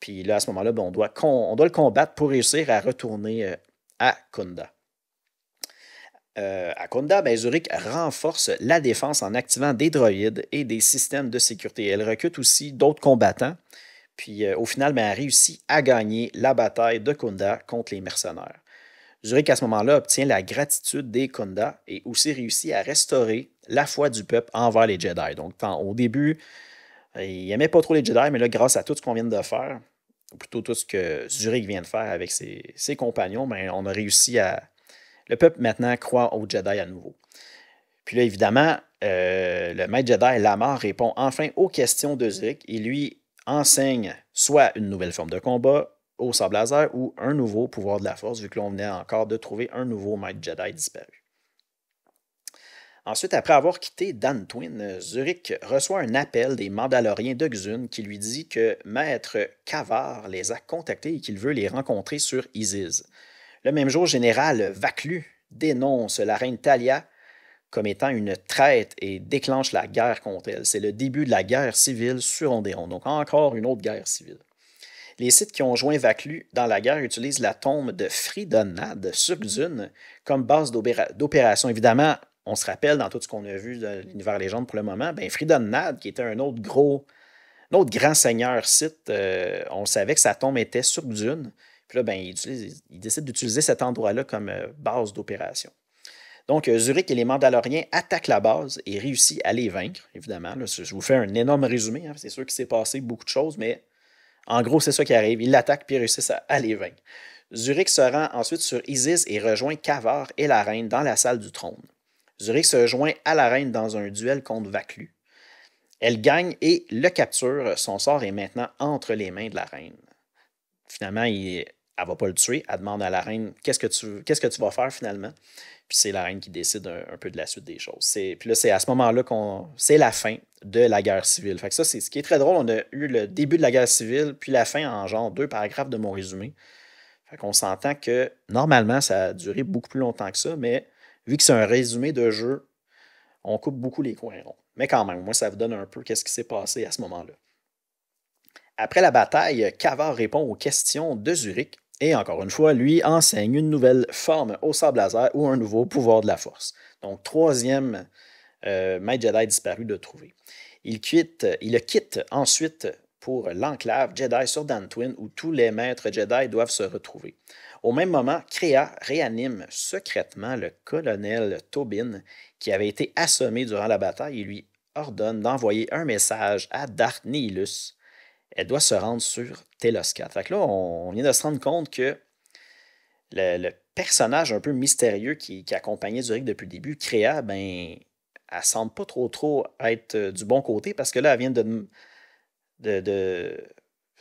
Puis là, à ce moment-là, ben, on, doit le combattre pour réussir à retourner euh, à Kunda. à Kunda, ben, Zurich renforce la défense en activant des droïdes et des systèmes de sécurité. Elle recrute aussi d'autres combattants puis euh, au final, ben, a réussi à gagner la bataille de Kunda contre les mercenaires. Zurich, à ce moment-là, obtient la gratitude des Kunda et aussi réussit à restaurer la foi du peuple envers les Jedi. Donc, tant, au début, euh, il n'aimait pas trop les Jedi, mais là, grâce à tout ce qu'on vient de faire, ou plutôt tout ce que Zurich vient de faire avec ses, compagnons, ben, on a réussi à. Le peuple maintenant croit aux Jedi à nouveau. Puis là, évidemment, euh, le maître Jedi Lamar répond enfin aux questions de Zurich et lui enseigne soit une nouvelle forme de combat au sable laser ou un nouveau pouvoir de la force, vu que l'on venait encore de trouver un nouveau maître Jedi disparu. Ensuite, après avoir quitté Dan Twin, Zurich reçoit un appel des Mandaloriens de qui lui dit que Maître Kavar les a contactés et qu'il veut les rencontrer sur Isis. Le même jour, Général Vaclu dénonce la reine Talia comme étant une traite et déclenche la guerre contre elle. C'est le début de la guerre civile sur Ondéon, donc encore une autre guerre civile. Les sites qui ont joint Vaclu dans la guerre utilisent la tombe de Fridonnade, sur Dune comme base d'opération. Évidemment, on se rappelle dans tout ce qu'on a vu de l'univers légende pour le moment, ben Fridonade, qui était un autre gros, grand seigneur site, euh, on savait que sa tombe était sur Dune. Puis là, ben, il décide d'utiliser cet endroit-là comme euh, base d'opération. Donc, euh, Zurich et les Mandaloriens attaquent la base et réussissent à les vaincre, évidemment. je vous fais un énorme résumé. Hein. C'est sûr qu'il s'est passé beaucoup de choses, mais en gros, c'est ça qui arrive. Ils l'attaquent puis réussissent à, les vaincre. Zurich se rend ensuite sur Isis et rejoint Kavar et la reine dans la salle du trône. Zurich se joint à la reine dans un duel contre Vaclu. Elle gagne et le capture. Son sort est maintenant entre les mains de la reine. Finalement, elle ne va pas le tuer. Elle demande à la reine qu'est-ce que tu vas faire finalement. Puis c'est la reine qui décide un, peu de la suite des choses. Puis là, c'est à ce moment-là qu'on. C'est la fin de la guerre civile. Fait ça, c'est ce qui est très drôle. On a eu le début de la guerre civile, puis la fin en genre deux paragraphes de mon résumé. Fait qu'on s'entend que normalement, ça a duré beaucoup plus longtemps que ça, mais vu que c'est un résumé de jeu, on coupe beaucoup les coins Mais quand même, moi, ça vous donne un peu qu'est-ce qui s'est passé à ce moment-là. Après la bataille, Cavard répond aux questions de Zurich et encore une fois, lui enseigne une nouvelle forme au sable laser ou un nouveau pouvoir de la force. Donc, troisième euh, Maître Jedi disparu de trouver. Il, quitte, il le quitte ensuite pour l'enclave Jedi sur Dantooine où tous les maîtres Jedi doivent se retrouver. Au même moment, Crea réanime secrètement le colonel Tobin qui avait été assommé durant la bataille et lui ordonne d'envoyer un message à Darth Nihilus elle doit se rendre sur Telos 4. Fait là, on, vient de se rendre compte que le, personnage un peu mystérieux qui, accompagnait Zurich depuis le début, Créa, ben, ne semble pas trop trop être euh, du bon côté parce que là, elle vient de,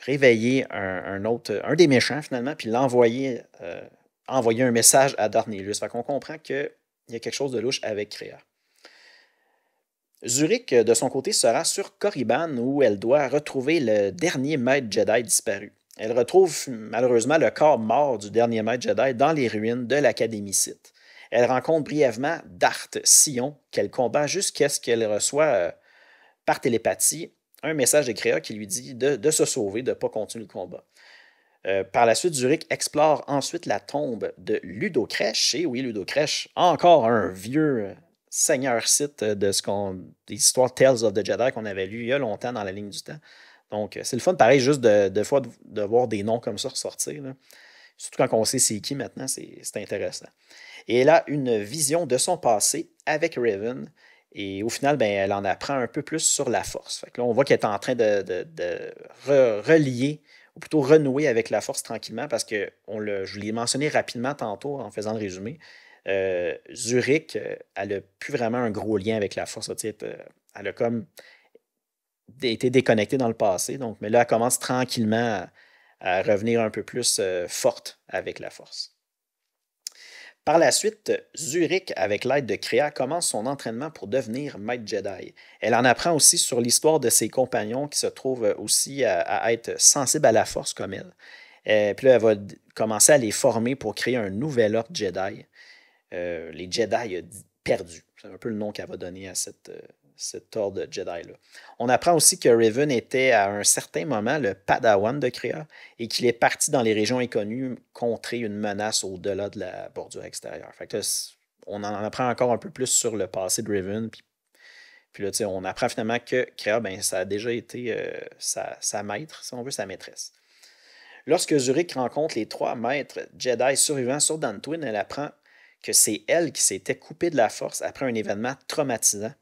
réveiller un, autre, un des méchants finalement, puis l'envoyer, euh, envoyer un message à Darnelius. Fait qu'on comprend qu'il y a quelque chose de louche avec Créa. Zurich, euh, de son côté, sera sur Korriban où elle doit retrouver le dernier maître Jedi disparu. Elle retrouve malheureusement le corps mort du dernier maître Jedi dans les ruines de l'Académie Sith. Elle rencontre brièvement Dart Sion, qu'elle combat jusqu'à ce qu'elle reçoive euh, par télépathie un message de qui lui dit de, se sauver, de ne pas continuer le combat. Euh, par la suite, Zurich explore ensuite la tombe de Ludo Et oui, Ludo encore un vieux seigneur site euh, de ce qu'on. des histoires Tales of the Jedi qu'on avait lu il y a longtemps dans la ligne du temps. Donc, euh, c'est le fun, pareil, juste de, fois de, voir des noms comme ça ressortir. Surtout quand on sait c'est qui maintenant, c'est intéressant. Et elle a une vision de son passé avec Raven. Et au final, ben elle en apprend un peu plus sur la force. là, on voit qu'elle est en train de, relier, ou plutôt renouer avec la force tranquillement, parce que on le, je l'ai mentionné rapidement tantôt en faisant le résumé, euh, Zurich, euh, elle n'a plus vraiment un gros lien avec la force. Euh, elle a comme été déconnectée dans le passé. Donc, mais là, elle commence tranquillement à, revenir un peu plus forte avec la force. Par la suite, Zurich, avec l'aide de Créa, commence son entraînement pour devenir maître Jedi. Elle en apprend aussi sur l'histoire de ses compagnons qui se trouvent aussi à, être sensibles à la force comme elle. puis là, elle va commencer à les former pour créer un nouvel ordre Jedi. Euh, les Jedi perdus. C'est un peu le nom qu'elle va donner à cette, euh, de Jedi-là. On apprend aussi que Raven était à un certain moment le Padawan de Kreia et qu'il est parti dans les régions inconnues contrer une menace au-delà de la bordure extérieure. on en apprend encore un peu plus sur le passé de Raven. Puis, là, on apprend finalement que Kreia ben, ça a déjà été euh, sa, maître, si on veut, sa maîtresse. Lorsque Zurich rencontre les trois maîtres Jedi survivants sur Dantooine, elle apprend que c'est elle qui s'était coupée de la force après un événement traumatisant.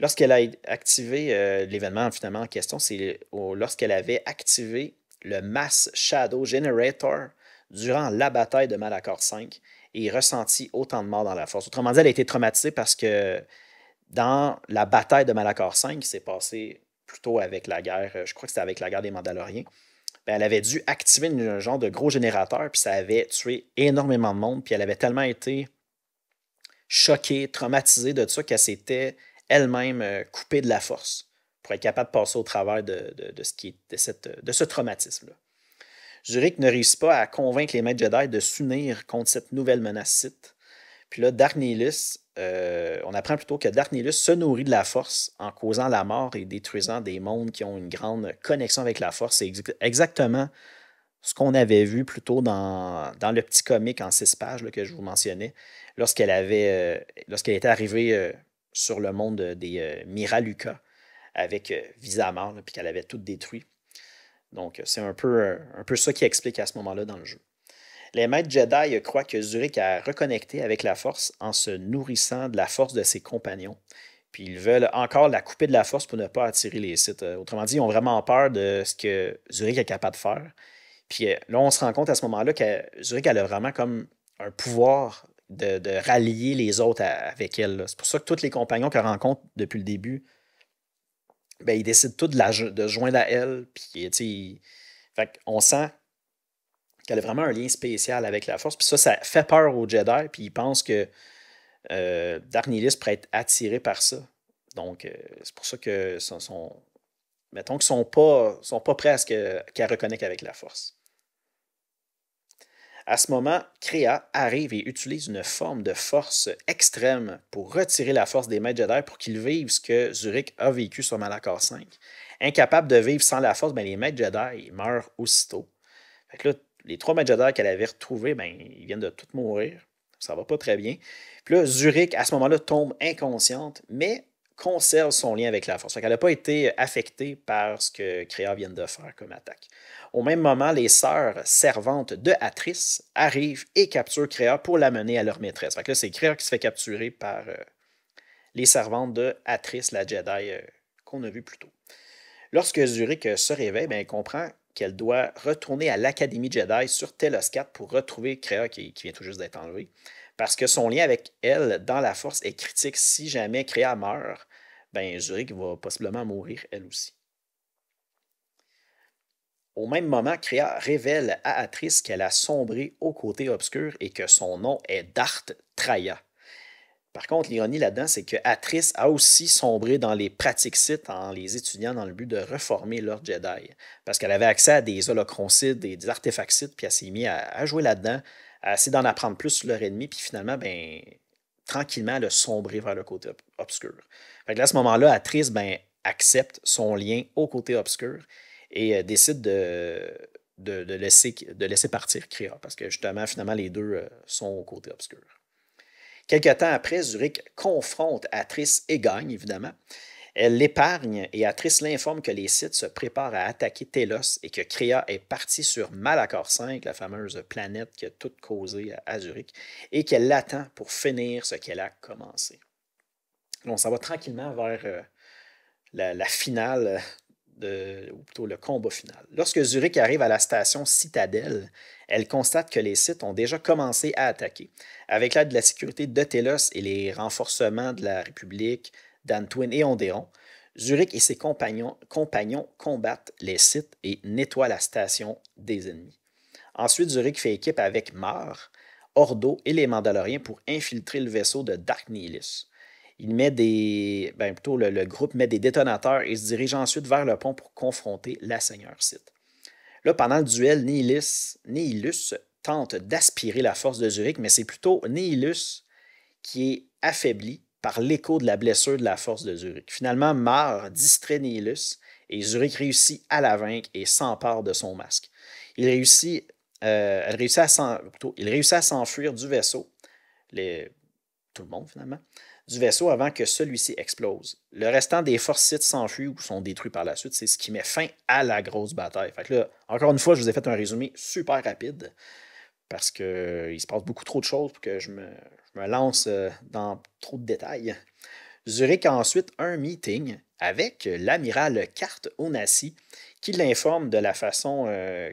Lorsqu'elle a activé euh, l'événement finalement en question, c'est lorsqu'elle avait activé le Mass Shadow Generator durant la bataille de Malachor V et ressenti autant de morts dans la force. Autrement dit, elle a été traumatisée parce que dans la bataille de Malachor V, qui s'est passée plutôt avec la guerre, euh, je crois que c'était avec la guerre des Mandaloriens, ben, elle avait dû activer un genre de gros générateur, puis ça avait tué énormément de monde, puis elle avait tellement été choquée, traumatisée de ça qu'elle s'était elle-même euh, coupée de la force pour être capable de passer au travers de, ce, de, ce traumatisme-là. Zurich ne réussit pas à convaincre les maîtres Jedi de s'unir contre cette nouvelle menacite. Puis là, Dark euh, on apprend plutôt que Dark se nourrit de la force en causant la mort et détruisant des mondes qui ont une grande connexion avec la force. C'est exactement ce qu'on avait vu plutôt dans, le petit comique en six pages que je vous mentionnais, lorsqu'elle avait euh, lorsqu'elle était arrivée euh, sur le monde des Miraluka avec mort, puis qu'elle avait tout détruit. Donc, c'est un peu, un peu ça qui explique à ce moment-là dans le jeu. Les maîtres Jedi croient que Zurich a reconnecté avec la force en se nourrissant de la force de ses compagnons. Puis ils veulent encore la couper de la force pour ne pas attirer les sites. Euh, autrement dit, ils ont vraiment peur de ce que Zurich est capable de faire. Puis euh, là, on se rend compte à ce moment-là que Zurich, a vraiment comme un pouvoir de, rallier les autres avec elle. C'est pour ça que tous les compagnons qu'elle rencontre depuis le début, bien, ils décident tous de, la, joindre à elle. Puis, tu sais, on sent qu'elle a vraiment un lien spécial avec la force. Puis ça, ça fait peur aux Jedi, puis ils pensent que euh, Darnilis pourrait être attiré par ça. Donc, euh, c'est pour ça que mettons qu'ils sont pas, sont pas prêts à ce qu'elle qu avec la force. À ce moment, Créa arrive et utilise une forme de force extrême pour retirer la force des maîtres Jedi pour qu'ils vivent ce que Zurich a vécu sur Malakar 5. Incapable de vivre sans la force, mais ben, les maîtres Jedi meurent aussitôt. Fait que là, les trois Majadars qu'elle avait retrouvés, ben, ils viennent de toutes mourir. Ça va pas très bien. Puis là, Zurich, à ce moment-là, tombe inconsciente, mais conserve son lien avec la force. Elle qu'elle n'a pas été affectée par ce que Créa vient de faire comme attaque. Au même moment, les sœurs servantes de Atris arrivent et capturent Créa pour l'amener à leur maîtresse. c'est Créa qui se fait capturer par euh, les servantes de Atris, la Jedi euh, qu'on a vue plus tôt. Lorsque Zurich se réveille, bien, elle comprend qu'elle doit retourner à l'Académie Jedi sur Telos 4 pour retrouver Crea qui, vient tout juste d'être enlevée, Parce que son lien avec elle dans la Force est critique. Si jamais Créa meurt, ben Zurich va possiblement mourir elle aussi. Au même moment, Crea révèle à Atrice qu'elle a sombré au côté obscur et que son nom est Dart Traya. Par contre, l'ironie là-dedans, c'est que Atrice a aussi sombré dans les pratiques sites en les étudiant dans le but de reformer leur Jedi. Parce qu'elle avait accès à des holocroncides et des artefacts sites, puis elle s'est mise à, jouer là-dedans, à essayer d'en apprendre plus sur leur ennemi, puis finalement, ben, tranquillement, elle a sombré vers le côté obscur. là, à ce moment-là, Atrice ben, accepte son lien au côté obscur et euh, décide de, de, laisser, de laisser partir Créa, parce que justement, finalement, les deux euh, sont au côté obscur. Quelque temps après, Zurich confronte Atrice et gagne, évidemment. Elle l'épargne et Atrice l'informe que les sites se préparent à attaquer Telos et que Créa est partie sur malakor 5, la fameuse planète qui a tout causé à Zurich, et qu'elle l'attend pour finir ce qu'elle a commencé. On ça va tranquillement vers euh, la, la finale euh, ou plutôt le combat final. Lorsque Zurich arrive à la station Citadelle, elle constate que les sites ont déjà commencé à attaquer. Avec l'aide de la sécurité de Telos et les renforcements de la République, d'Antwin et Ondéon, Zurich et ses compagnons, combattent les sites et nettoient la station des ennemis. Ensuite, Zurich fait équipe avec Mar, Ordo et les Mandaloriens pour infiltrer le vaisseau de Dark Nihilus. Il met des. Ben, plutôt, le, groupe met des détonateurs et se dirige ensuite vers le pont pour confronter la seigneur site. Là, pendant le duel, Nihilus, tente d'aspirer la force de Zurich, mais c'est plutôt Nihilus qui est affaibli par l'écho de la blessure de la force de Zurich. Finalement, Mar distrait Nihilus et Zurich réussit à la vaincre et s'empare de son masque. Il réussit, euh, réussit à s'enfuir du vaisseau, tout le monde finalement, du vaisseau avant que celui-ci explose. Le restant des forces Sith s'enfuient ou sont détruits par la suite. C'est ce qui met fin à la grosse bataille. Fait là, encore une fois, je vous ai fait un résumé super rapide parce qu'il euh, se passe beaucoup trop de choses pour que je me, lance euh, dans trop de détails. Zurich a ensuite un meeting avec l'amiral Carte Onassi qui l'informe de la façon. Euh,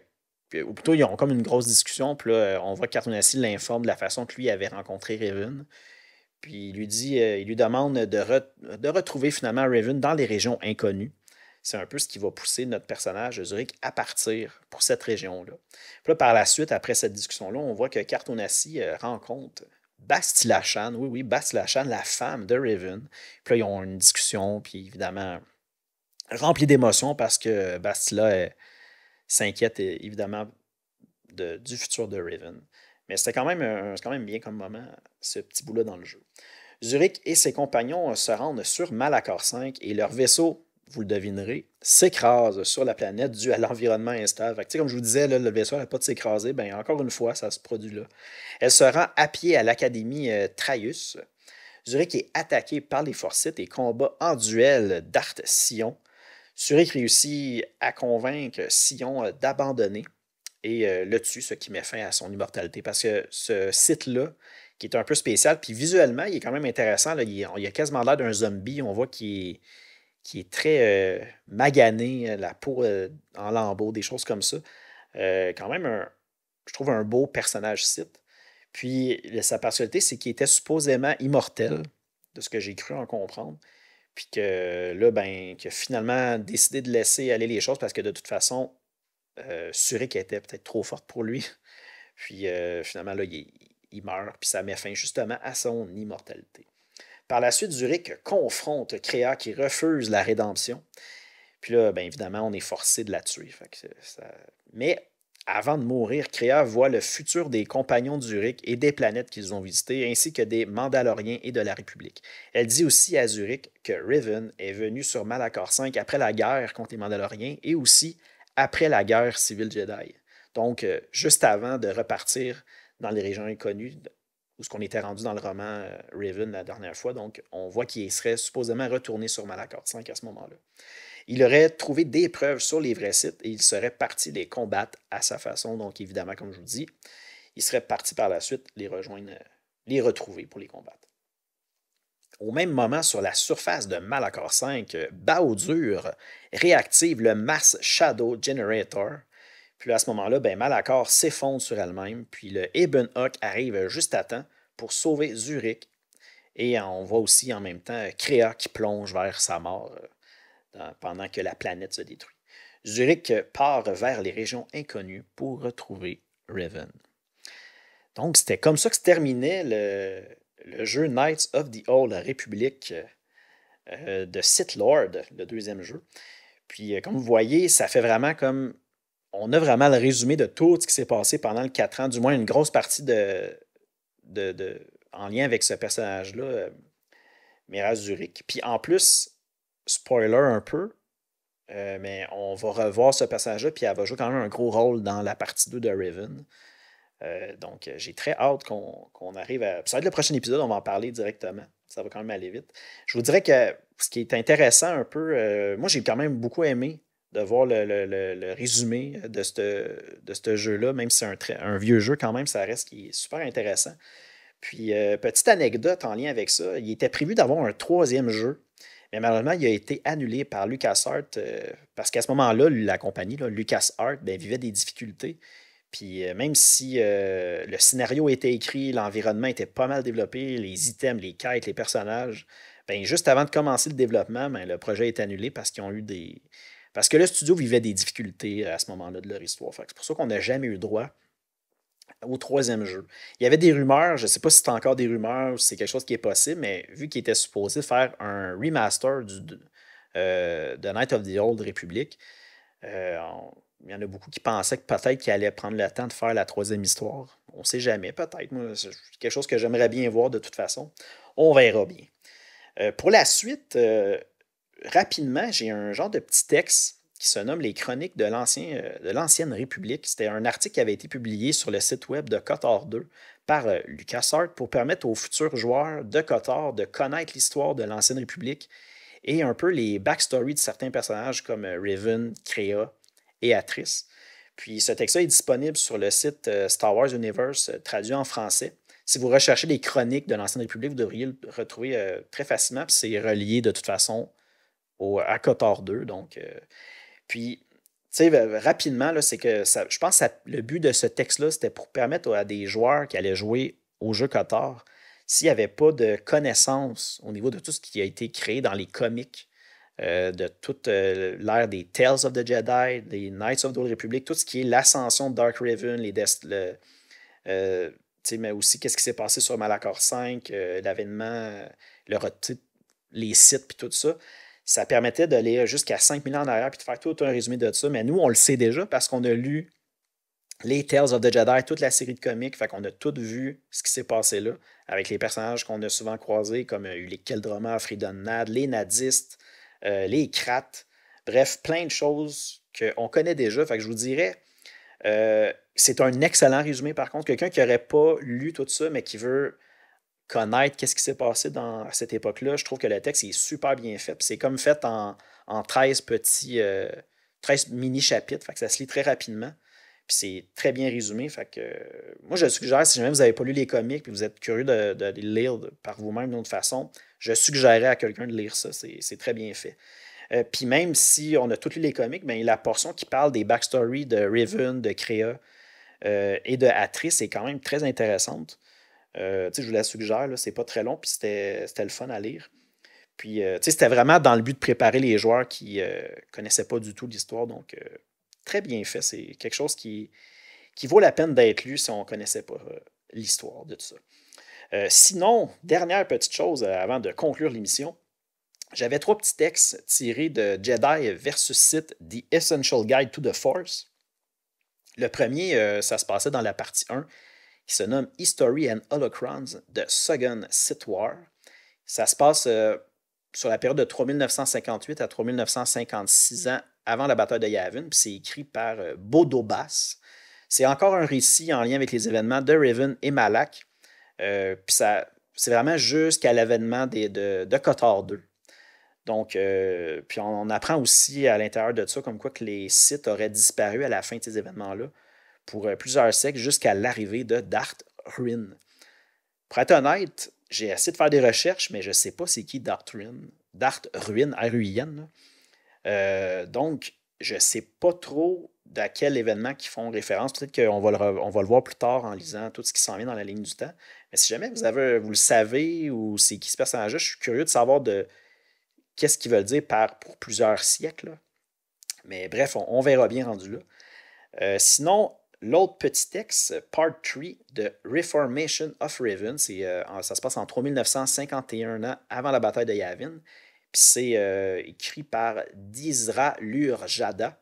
ou plutôt, ils ont comme une grosse discussion. Puis là, on voit que l'informe de la façon que lui avait rencontré Raven. Puis il lui, dit, euh, il lui demande de, retrouver finalement Raven dans les régions inconnues. C'est un peu ce qui va pousser notre personnage Zurich à partir pour cette région-là. Puis là, par la suite, après cette discussion-là, on voit que Cartonassi euh, rencontre Bastilachan, oui, oui, Bastilachan, la femme de Raven. Puis là, ils ont une discussion, puis évidemment, remplie d'émotions parce que Bastila euh, s'inquiète évidemment du futur de Raven. Mais c'était quand quand même bien comme moment ce petit bout-là dans le jeu. Zurich et ses compagnons se rendent sur Malakar 5 et leur vaisseau, vous le devinerez, s'écrase sur la planète dû à l'environnement instable. comme je vous disais, le vaisseau n'a pas de s'écraser. Ben, encore une fois, ça se produit là. Elle se rend à pied à l'académie euh, Traius. Zurich est attaqué par les Forcites et combat en duel Dart Sion. Zurich réussit à convaincre Sion euh, d'abandonner et euh, le tue, ce qui met fin à son immortalité. Parce que ce site-là qui est un peu spécial. Puis visuellement, il est quand même intéressant. Là. Il, il, a quasiment l'air d'un zombie. On voit qu'il est, est, très euh, magané, euh, la peau euh, en lambeaux, des choses comme ça. quand même, je trouve un beau personnage site. Puis sa particularité, c'est qu'il était supposément immortel, de ce que j'ai cru en comprendre. Puis que là, ben, qu'il a finalement décidé de laisser aller les choses parce que de toute façon, Surik était peut-être trop forte pour lui. [laughs] Puis finalement, là, il, il meurt, puis ça met fin justement à son immortalité. Par la suite, Zurich confronte Créa qui refuse la rédemption. Puis là, bien évidemment, on est forcé de la tuer. Mais avant de mourir, Créa voit le futur des compagnons Zurich et des planètes qu'ils ont visitées, ainsi que des Mandaloriens et de la République. Elle dit aussi à Zurich que Riven est venu sur Malachor 5 après la guerre contre les Mandaloriens et aussi après la guerre civile Jedi. Donc, euh, juste avant de repartir dans les régions inconnues, où ce qu'on était rendu dans le roman euh, Raven la dernière fois. Donc, on voit qu'il serait supposément retourné sur Malakor 5 à ce moment-là. Il aurait trouvé des preuves sur les vrais sites et il serait parti les combattre à sa façon. Donc, évidemment, comme je vous dis, il serait parti par la suite les rejoindre, euh, les retrouver pour les combattre. Au même moment, sur la surface de Malakor 5, euh, Baudur réactive le Mass Shadow Generator, puis à ce moment-là, ben, Malakor s'effondre sur elle-même, puis le Ebenhock arrive juste à temps pour sauver Zurich. Et on voit aussi en même temps Créa qui plonge vers sa mort euh, pendant que la planète se détruit. Zurich part vers les régions inconnues pour retrouver Raven. Donc, c'était comme ça que se terminait le, jeu Knights of the Old Republic euh, euh, de Sith Lord, le deuxième jeu. Puis, comme vous voyez, ça fait vraiment comme on a vraiment le résumé de tout ce qui s'est passé pendant les quatre ans, du moins une grosse partie de, en lien avec ce personnage-là, euh, Zurich. Puis en plus, spoiler un peu, euh, mais on va revoir ce personnage-là, puis elle va jouer quand même un gros rôle dans la partie 2 de Raven. Euh, donc, euh, j'ai très hâte qu'on arrive à. Ça va être le prochain épisode, on va en parler directement. Ça va quand même aller vite. Je vous dirais que ce qui est intéressant un peu, moi j'ai quand même beaucoup aimé de voir le, résumé de ce jeu-là, même si c'est un, un, vieux jeu quand même, ça reste qui est super intéressant. Puis, euh, petite anecdote en lien avec ça, il était prévu d'avoir un troisième jeu, mais malheureusement, il a été annulé par LucasArts euh, parce qu'à ce moment-là, la compagnie, là, LucasArts, ben, vivait des difficultés. Puis euh, même si le scénario était écrit, l'environnement était pas mal développé, les items, les quêtes, les personnages, bien, juste avant de commencer le développement, ben, le projet est annulé parce qu'ils ont eu des, parce que le studio vivait des difficultés euh, à ce moment-là de leur histoire. C'est pour ça qu'on n'a jamais eu droit au troisième jeu. Il y avait des rumeurs, je ne sais pas si c'est encore des rumeurs ou si c'est quelque chose qui est possible, mais vu qu'il était supposé faire un remaster euh, de, Night of the Old Republic, euh, il y en a beaucoup qui pensaient que peut-être qu'il allait prendre le temps de faire la troisième histoire. On ne sait jamais, peut-être. C'est quelque chose que j'aimerais bien voir de toute façon. On verra bien. pour la suite, rapidement, j'ai un genre de petit texte qui se nomme Les Chroniques euh, de l'Ancienne République. C'était un article qui avait été publié sur le site web de Cotard 2 par LucasArts euh, Lucas pour permettre aux futurs joueurs de Cotard de connaître l'histoire de l'Ancienne République et un peu les backstories de certains personnages comme euh, Raven, Crea et Atrice. Puis ce texte-là est disponible sur le site Star Wars Universe traduit en français. Si vous recherchez les chroniques de l'Ancienne République, vous devriez le retrouver très facilement, puis c'est relié de toute façon au, à Cotard 2. Donc, euh, puis, tu sais, rapidement, c'est que je pense que le but de ce texte-là, c'était pour permettre à des joueurs qui allaient jouer au jeu Cotard, s'il n'y avait pas de connaissance au niveau de tout ce qui a été créé dans les comics, euh, de toute euh, l'ère des Tales of the Jedi, des Knights of the Old Republic, tout ce qui est l'ascension de Dark Raven, les mais aussi qu'est-ce qui s'est passé sur Malachor 5, l'avènement, le les sites, puis tout ça ça permettait d'aller jusqu'à 5000 ans en arrière puis de faire tout un résumé de ça. Mais nous, on le sait déjà parce qu'on a lu les Tales of the Jedi, toute la série de comics, fait qu'on a tout vu ce qui s'est passé là, avec les personnages qu'on a souvent croisés, comme euh, les Keldroma, Freedom Nad, les Nadistes, euh, les Krats, bref, plein de choses qu'on connaît déjà. Fait que je vous dirais, euh, c'est un excellent résumé par contre. Quelqu'un qui n'aurait pas lu tout ça, mais qui veut connaître qu'est-ce qui s'est passé dans, à cette époque-là, je trouve que le texte est super bien fait. C'est comme fait en, 13 petits, 13 euh, mini-chapitres, ça se lit très rapidement. c'est très bien résumé. Fait que, euh, moi, je suggère, si jamais vous n'avez pas lu les comics puis vous êtes curieux de, les lire par vous-même d'une autre façon, je suggérerais à quelqu'un de lire ça. C'est très bien fait. Euh, puis même si on a tous lu les comics, ben, la portion qui parle des backstories de Riven, de Crea et de Atrice est quand même très intéressante. Euh, je vous la suggère, c'est pas très long, puis c'était le fun à lire. Puis, euh, c'était vraiment dans le but de préparer les joueurs qui euh, connaissaient pas du tout l'histoire. Donc, très bien fait. C'est quelque chose qui, vaut la peine d'être lu si on connaissait pas l'histoire de tout ça. sinon, dernière petite chose avant de conclure l'émission. J'avais trois petits textes tirés de Jedi versus Sith, The Essential Guide to the Force. Le premier, ça se passait dans la partie 1 qui se nomme History and Holocrons de Second Sith War. Ça se passe euh, sur la période de 3958 à 3956 ans avant la bataille de Yavin, puis c'est écrit par Bodo euh, Bass. C'est encore un récit en lien avec les événements de Riven et Malak. Euh, puis c'est vraiment jusqu'à l'avènement des, de, de Cotard II. Donc, puis on, apprend aussi à l'intérieur de ça comme quoi que les sites auraient disparu à la fin de ces événements-là pour euh, plusieurs siècles jusqu'à l'arrivée de Dart Ruin. Pour être honnête, j'ai essayé de faire des recherches, mais je ne sais pas c'est qui Dart Ruin. Dart Ruin, r euh, donc, je ne sais pas trop à quel événement qui font référence. Peut-être qu'on va, le voir plus tard en lisant tout ce qui s'en vient dans la ligne du temps. Mais si jamais vous, avez, vous le savez ou c'est qui ce personnage-là, je suis curieux de savoir de qu'est-ce qu'ils veulent dire par pour plusieurs siècles. Mais bref, on, verra bien rendu là. Euh, sinon, l'autre petit texte, Part 3 de Reformation of Riven, euh, ça se passe en 3951 ans avant la bataille de Yavin. Puis c'est euh, écrit par Dizra Lurjada.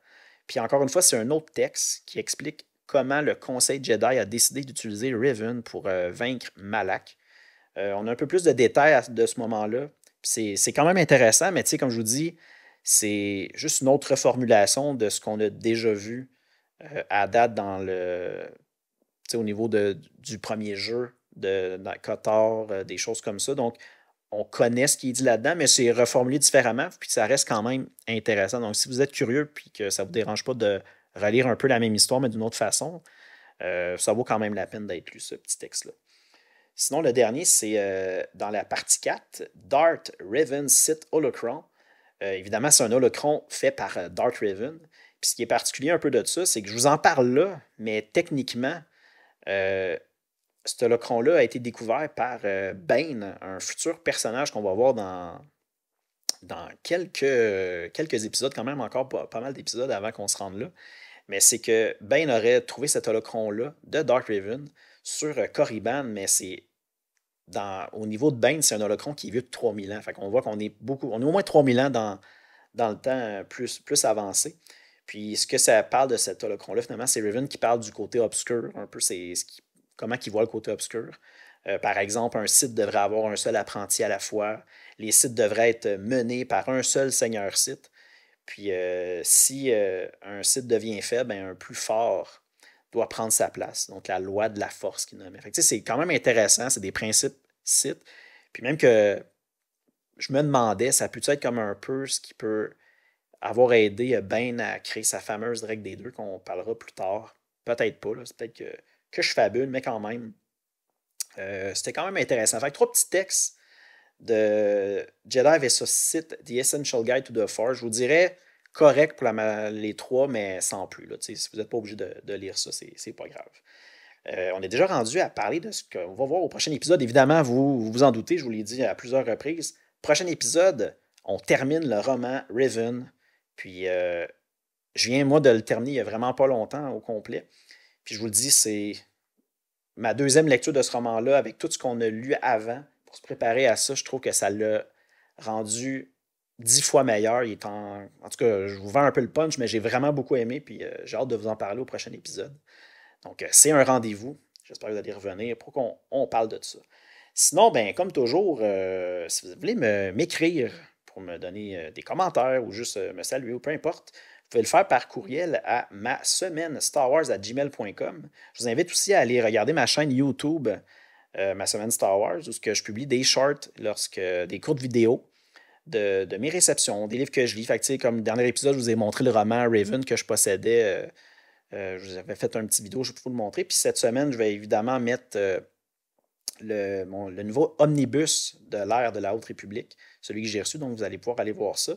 Puis encore une fois, c'est un autre texte qui explique comment le Conseil Jedi a décidé d'utiliser Riven pour euh, vaincre Malak. on a un peu plus de détails de ce moment-là. C'est quand même intéressant, mais comme je vous dis, c'est juste une autre formulation de ce qu'on a déjà vu euh, à date dans le au niveau du premier jeu de, de euh, des choses comme ça. Donc, on connaît ce qui est dit là-dedans, mais c'est reformulé différemment, puis ça reste quand même intéressant. Donc, si vous êtes curieux, puis que ça ne vous dérange pas de relire un peu la même histoire, mais d'une autre façon, euh, ça vaut quand même la peine d'être lu, ce petit texte-là. Sinon, le dernier, c'est dans la partie 4, Dart Raven Sit Holocron. évidemment, c'est un holocron fait par Dart Raven ce qui est particulier un peu de ça, c'est que je vous en parle là, mais techniquement, euh, cet holocron là a été découvert par Ben, euh, Bane, un futur personnage qu'on va voir dans, quelques, épisodes, quand même encore pas, mal d'épisodes avant qu'on se rende là. Mais c'est que Bane aurait trouvé cet holocron-là de Dark Raven sur euh, Corriban, mais c'est au niveau de Bane, c'est un holocron qui est vieux de 3000 ans. On voit qu'on est beaucoup, on est au moins 3000 ans dans, le temps plus avancé. Puis ce que ça parle de cet holocron-là, finalement, c'est Riven qui parle du côté obscur, un peu c'est qui, comment il voit le côté obscur. Euh, par exemple, un site devrait avoir un seul apprenti à la fois. Les sites devraient être menés par un seul seigneur site. Puis euh, si euh, un site devient faible, ben, un plus fort doit prendre sa place. Donc la loi de la force qui nomme. C'est quand même intéressant, c'est des principes sites. Puis même que je me demandais, ça peut être comme un peu ce qui peut avoir aidé euh, Ben à créer sa fameuse règle des deux qu'on parlera plus tard. Peut-être pas, c'est peut-être que, je fabule, mais quand même, euh, c'était quand même intéressant. Fait que trois petits textes de Jedi site The Essential Guide to the Force. Je vous dirais correct pour les trois, mais sans plus. Si vous n'êtes pas obligé de, lire ça, c'est pas grave. Euh, on est déjà rendu à parler de ce qu'on va voir au prochain épisode. Évidemment, vous, vous en doutez, je vous l'ai dit à plusieurs reprises. Prochain épisode, on termine le roman Riven puis, euh, je viens, moi, de le terminer il n'y a vraiment pas longtemps au complet. Puis, je vous le dis, c'est ma deuxième lecture de ce roman-là, avec tout ce qu'on a lu avant pour se préparer à ça. Je trouve que ça l'a rendu dix fois meilleur. en... tout cas, je vous vends un peu le punch, mais j'ai vraiment beaucoup aimé. Puis, euh, j'ai hâte de vous en parler au prochain épisode. Donc, euh, c'est un rendez-vous. J'espère que vous allez revenir pour qu'on parle de ça. Sinon, ben, comme toujours, si vous voulez m'écrire, pour me donner euh, des commentaires ou juste euh, me saluer ou peu importe, vous pouvez le faire par courriel à ma semaine Star Wars gmail.com. Je vous invite aussi à aller regarder ma chaîne YouTube, euh, ma semaine Star Wars, où je publie des shorts, lorsque, des courtes vidéos de, mes réceptions, des livres que je lis. Fait que, comme le dernier épisode, je vous ai montré le roman Raven que je possédais. je vous avais fait un petit vidéo, je peux vous le montrer. Puis cette semaine, je vais évidemment mettre le, nouveau omnibus de l'ère de la Haute République, celui que j'ai reçu, donc vous allez pouvoir aller voir ça.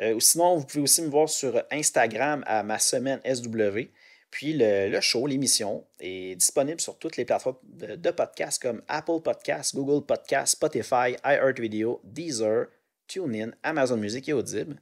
Euh, ou sinon, vous pouvez aussi me voir sur Instagram à ma semaine SW. Puis le, show, l'émission, est disponible sur toutes les plateformes de, podcasts comme Apple Podcasts, Google Podcasts, Spotify, iHeartRadio, Deezer, TuneIn, Amazon Music et Audible.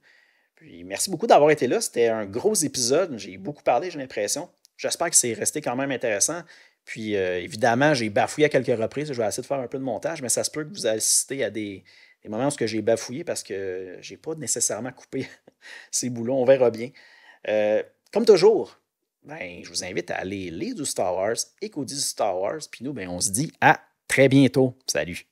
Puis merci beaucoup d'avoir été là. C'était un gros épisode. J'ai beaucoup parlé, j'ai l'impression. J'espère que c'est resté quand même intéressant. Puis euh, évidemment, j'ai bafouillé à quelques reprises. Je vais essayer de faire un peu de montage, mais ça se peut que vous assistez à des, moments où j'ai bafouillé parce que j'ai pas nécessairement coupé [laughs] ces boulons. On verra bien. Euh, comme toujours, ben, je vous invite à aller lire du Star Wars, écouter du Star Wars. Puis nous, ben, on se dit à très bientôt. Salut!